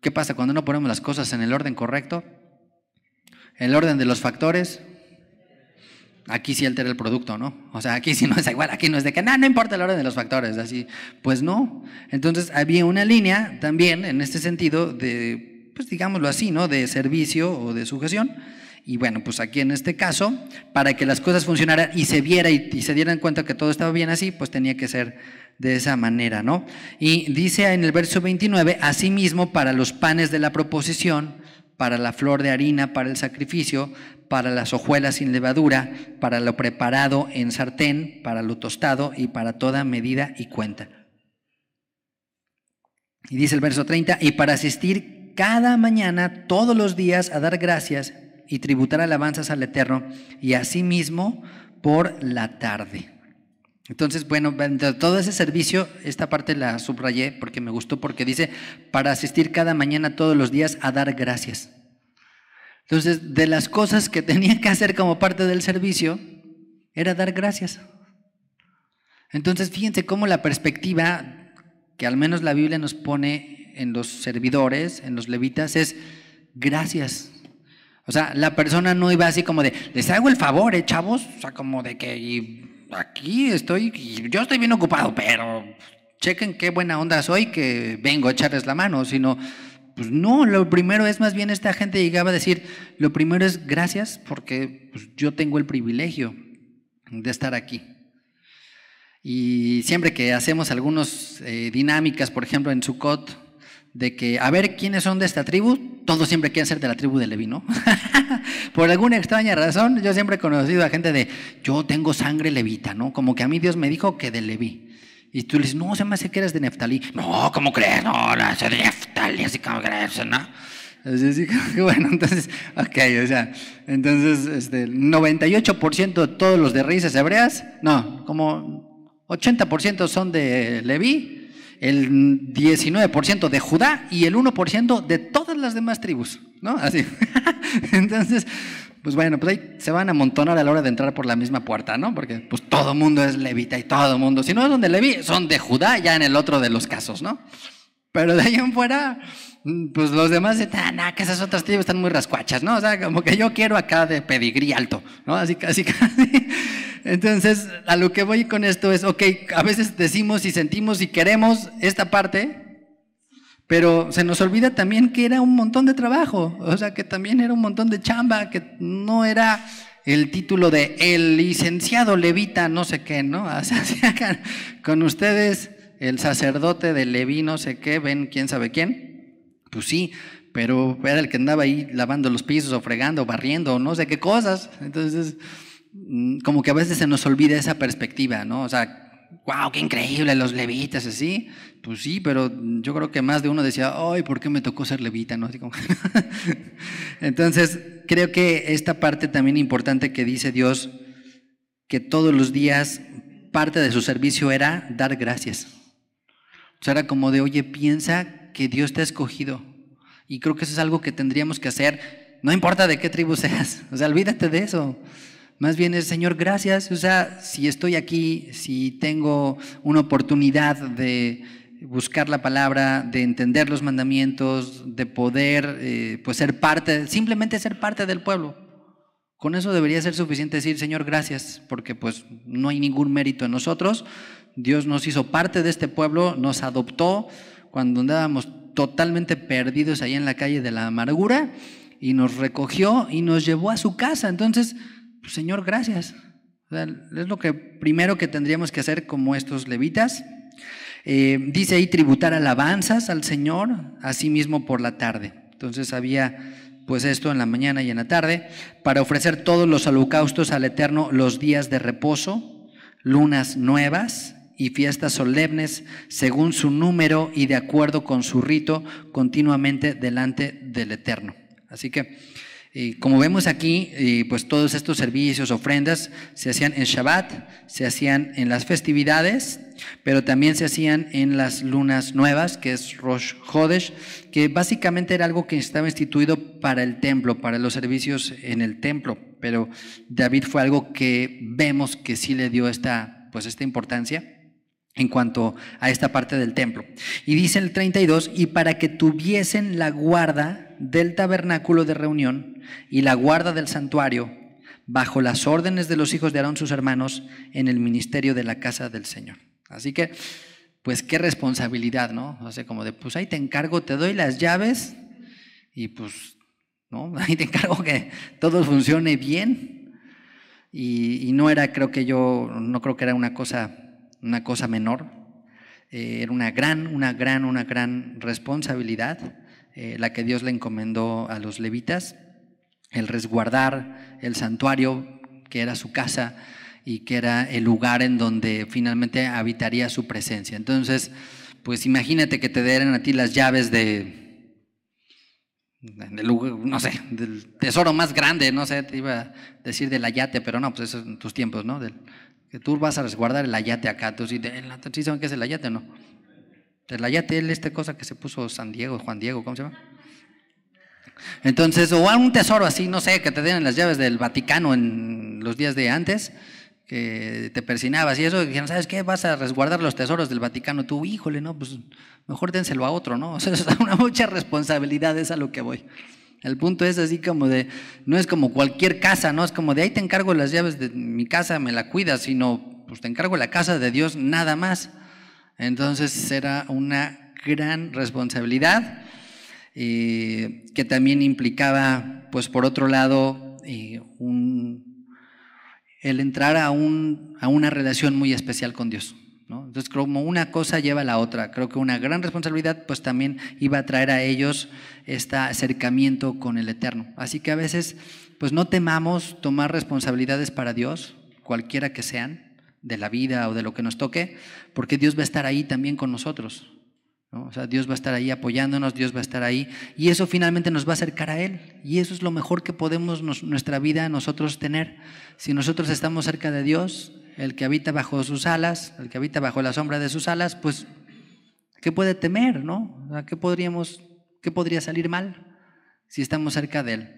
¿qué pasa cuando no ponemos las cosas en el orden correcto? El orden de los factores, aquí sí altera el producto, ¿no? O sea, aquí sí no es igual, aquí no es de que, no, no importa el orden de los factores, así, pues no. Entonces había una línea también en este sentido de, pues digámoslo así, ¿no? De servicio o de sujeción. Y bueno, pues aquí en este caso, para que las cosas funcionaran y se viera y, y se dieran cuenta que todo estaba bien así, pues tenía que ser de esa manera, ¿no? Y dice en el verso 29, asimismo para los panes de la proposición, para la flor de harina, para el sacrificio, para las hojuelas sin levadura, para lo preparado en sartén, para lo tostado y para toda medida y cuenta. Y dice el verso 30, y para asistir cada mañana, todos los días, a dar gracias y tributar alabanzas al Eterno, y asimismo por la tarde. Entonces, bueno, todo ese servicio, esta parte la subrayé porque me gustó, porque dice, para asistir cada mañana todos los días a dar gracias. Entonces, de las cosas que tenía que hacer como parte del servicio, era dar gracias. Entonces, fíjense cómo la perspectiva que al menos la Biblia nos pone en los servidores, en los levitas, es gracias. O sea, la persona no iba así como de, les hago el favor, eh, chavos. O sea, como de que aquí estoy, yo estoy bien ocupado, pero chequen qué buena onda soy que vengo a echarles la mano, sino pues no, lo primero es más bien esta gente llegaba a decir, lo primero es gracias porque pues, yo tengo el privilegio de estar aquí. Y siempre que hacemos algunas eh, dinámicas, por ejemplo en Sukkot, de que a ver quiénes son de esta tribu, todos siempre quieren ser de la tribu de Leví, ¿no? Por alguna extraña razón, yo siempre he conocido a gente de yo tengo sangre levita, ¿no? Como que a mí Dios me dijo que de Leví. Y tú le dices, no, se me hace que eres de Neftalí. No, ¿cómo crees? No, no, soy de Neftalí, así como crees, ¿no? Así, que bueno, entonces, ok, o sea, entonces, este, 98% de todos los de raíces hebreas, no, como 80% son de Leví, el 19% de Judá y el 1% de todas las demás tribus, ¿no? Así. entonces, pues bueno, pues ahí se van a amontonar a la hora de entrar por la misma puerta, ¿no? Porque pues todo mundo es levita y todo mundo, si no es donde leví, son de Judá ya en el otro de los casos, ¿no? Pero de ahí en fuera, pues los demás están, ah, que esas otras tribus están muy rascuachas, ¿no? O sea, como que yo quiero acá de pedigrí alto, ¿no? Así casi, casi. Entonces, a lo que voy con esto es, ok, a veces decimos y sentimos y queremos esta parte, pero se nos olvida también que era un montón de trabajo, o sea, que también era un montón de chamba, que no era el título de el licenciado levita, no sé qué, ¿no? O sea, con ustedes el sacerdote de Leví, no sé qué, ven quién sabe quién. Pues sí, pero era el que andaba ahí lavando los pisos o fregando barriendo o no sé qué cosas. Entonces, mm, como que a veces se nos olvida esa perspectiva, ¿no? O sea, wow, qué increíble los levitas así. Pues sí, pero yo creo que más de uno decía, ay, ¿por qué me tocó ser levita? ¿No? Entonces, creo que esta parte también importante que dice Dios, que todos los días parte de su servicio era dar gracias. O sea, era como de, oye, piensa que Dios te ha escogido. Y creo que eso es algo que tendríamos que hacer, no importa de qué tribu seas. O sea, olvídate de eso. Más bien es, Señor, gracias. O sea, si estoy aquí, si tengo una oportunidad de buscar la palabra, de entender los mandamientos, de poder eh, pues ser parte, simplemente ser parte del pueblo. Con eso debería ser suficiente decir, Señor, gracias, porque pues no hay ningún mérito en nosotros. Dios nos hizo parte de este pueblo, nos adoptó cuando andábamos totalmente perdidos ahí en la calle de la amargura y nos recogió y nos llevó a su casa. Entonces, pues, Señor, gracias. es lo que primero que tendríamos que hacer como estos levitas. Eh, dice ahí tributar alabanzas al Señor, asimismo por la tarde. Entonces había pues esto en la mañana y en la tarde, para ofrecer todos los holocaustos al Eterno los días de reposo, lunas nuevas y fiestas solemnes, según su número y de acuerdo con su rito, continuamente delante del Eterno. Así que como vemos aquí, pues todos estos servicios, ofrendas, se hacían en Shabbat, se hacían en las festividades, pero también se hacían en las lunas nuevas, que es Rosh Hodesh, que básicamente era algo que estaba instituido para el templo, para los servicios en el templo, pero David fue algo que vemos que sí le dio esta, pues esta importancia en cuanto a esta parte del templo. Y dice el 32, y para que tuviesen la guarda del tabernáculo de reunión y la guarda del santuario bajo las órdenes de los hijos de Aarón sus hermanos en el ministerio de la casa del Señor. Así que, pues qué responsabilidad, ¿no? O sea, como de, pues ahí te encargo, te doy las llaves y pues, ¿no? Ahí te encargo que todo funcione bien. Y, y no era, creo que yo, no creo que era una cosa una cosa menor. Eh, era una gran, una gran, una gran responsabilidad eh, la que Dios le encomendó a los levitas, el resguardar el santuario, que era su casa y que era el lugar en donde finalmente habitaría su presencia. Entonces, pues imagínate que te dieran a ti las llaves de, no sé, del tesoro más grande, no sé, te iba a decir del ayate, pero no, pues eso en tus tiempos, ¿no? que tú vas a resguardar el ayate acá. Tú sí, saben qué es el ayate o no? El ayate es esta cosa que se puso San Diego, Juan Diego, ¿cómo se llama? Entonces, o a un tesoro así, no sé, que te den las llaves del Vaticano en los días de antes, que te persinabas y eso, dijeron, ¿sabes qué? Vas a resguardar los tesoros del Vaticano. Tú, híjole, no, pues mejor dénselo a otro, ¿no? O sea, es una mucha responsabilidad, es a lo que voy. El punto es así como de, no es como cualquier casa, no es como de ahí te encargo las llaves de mi casa, me la cuidas, sino pues te encargo la casa de Dios nada más. Entonces era una gran responsabilidad eh, que también implicaba, pues por otro lado, eh, el entrar a, un, a una relación muy especial con Dios. Entonces, como una cosa lleva a la otra. Creo que una gran responsabilidad, pues también iba a traer a ellos este acercamiento con el Eterno. Así que a veces, pues no temamos tomar responsabilidades para Dios, cualquiera que sean, de la vida o de lo que nos toque, porque Dios va a estar ahí también con nosotros. O sea, Dios va a estar ahí apoyándonos, Dios va a estar ahí, y eso finalmente nos va a acercar a Él. Y eso es lo mejor que podemos nuestra vida nosotros tener. Si nosotros estamos cerca de Dios, el que habita bajo sus alas, el que habita bajo la sombra de sus alas, pues, ¿qué puede temer, no? ¿Qué podríamos, qué podría salir mal si estamos cerca de Él?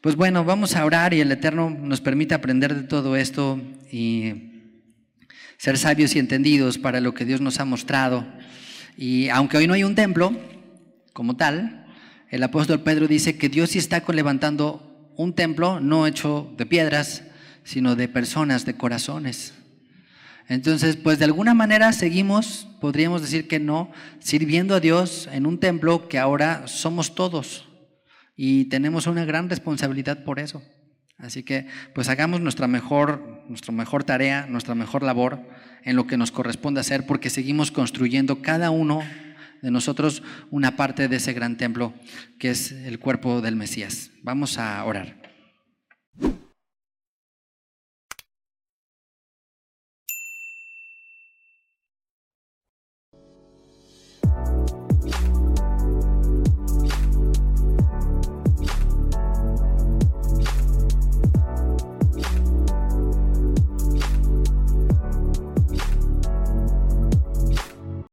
Pues bueno, vamos a orar y el Eterno nos permite aprender de todo esto y ser sabios y entendidos para lo que Dios nos ha mostrado. Y aunque hoy no hay un templo como tal, el apóstol Pedro dice que Dios sí está levantando un templo no hecho de piedras, sino de personas, de corazones. Entonces, pues de alguna manera seguimos, podríamos decir que no, sirviendo a Dios en un templo que ahora somos todos y tenemos una gran responsabilidad por eso. Así que pues hagamos nuestra mejor, nuestra mejor tarea, nuestra mejor labor en lo que nos corresponde hacer porque seguimos construyendo cada uno de nosotros una parte de ese gran templo que es el cuerpo del Mesías. Vamos a orar.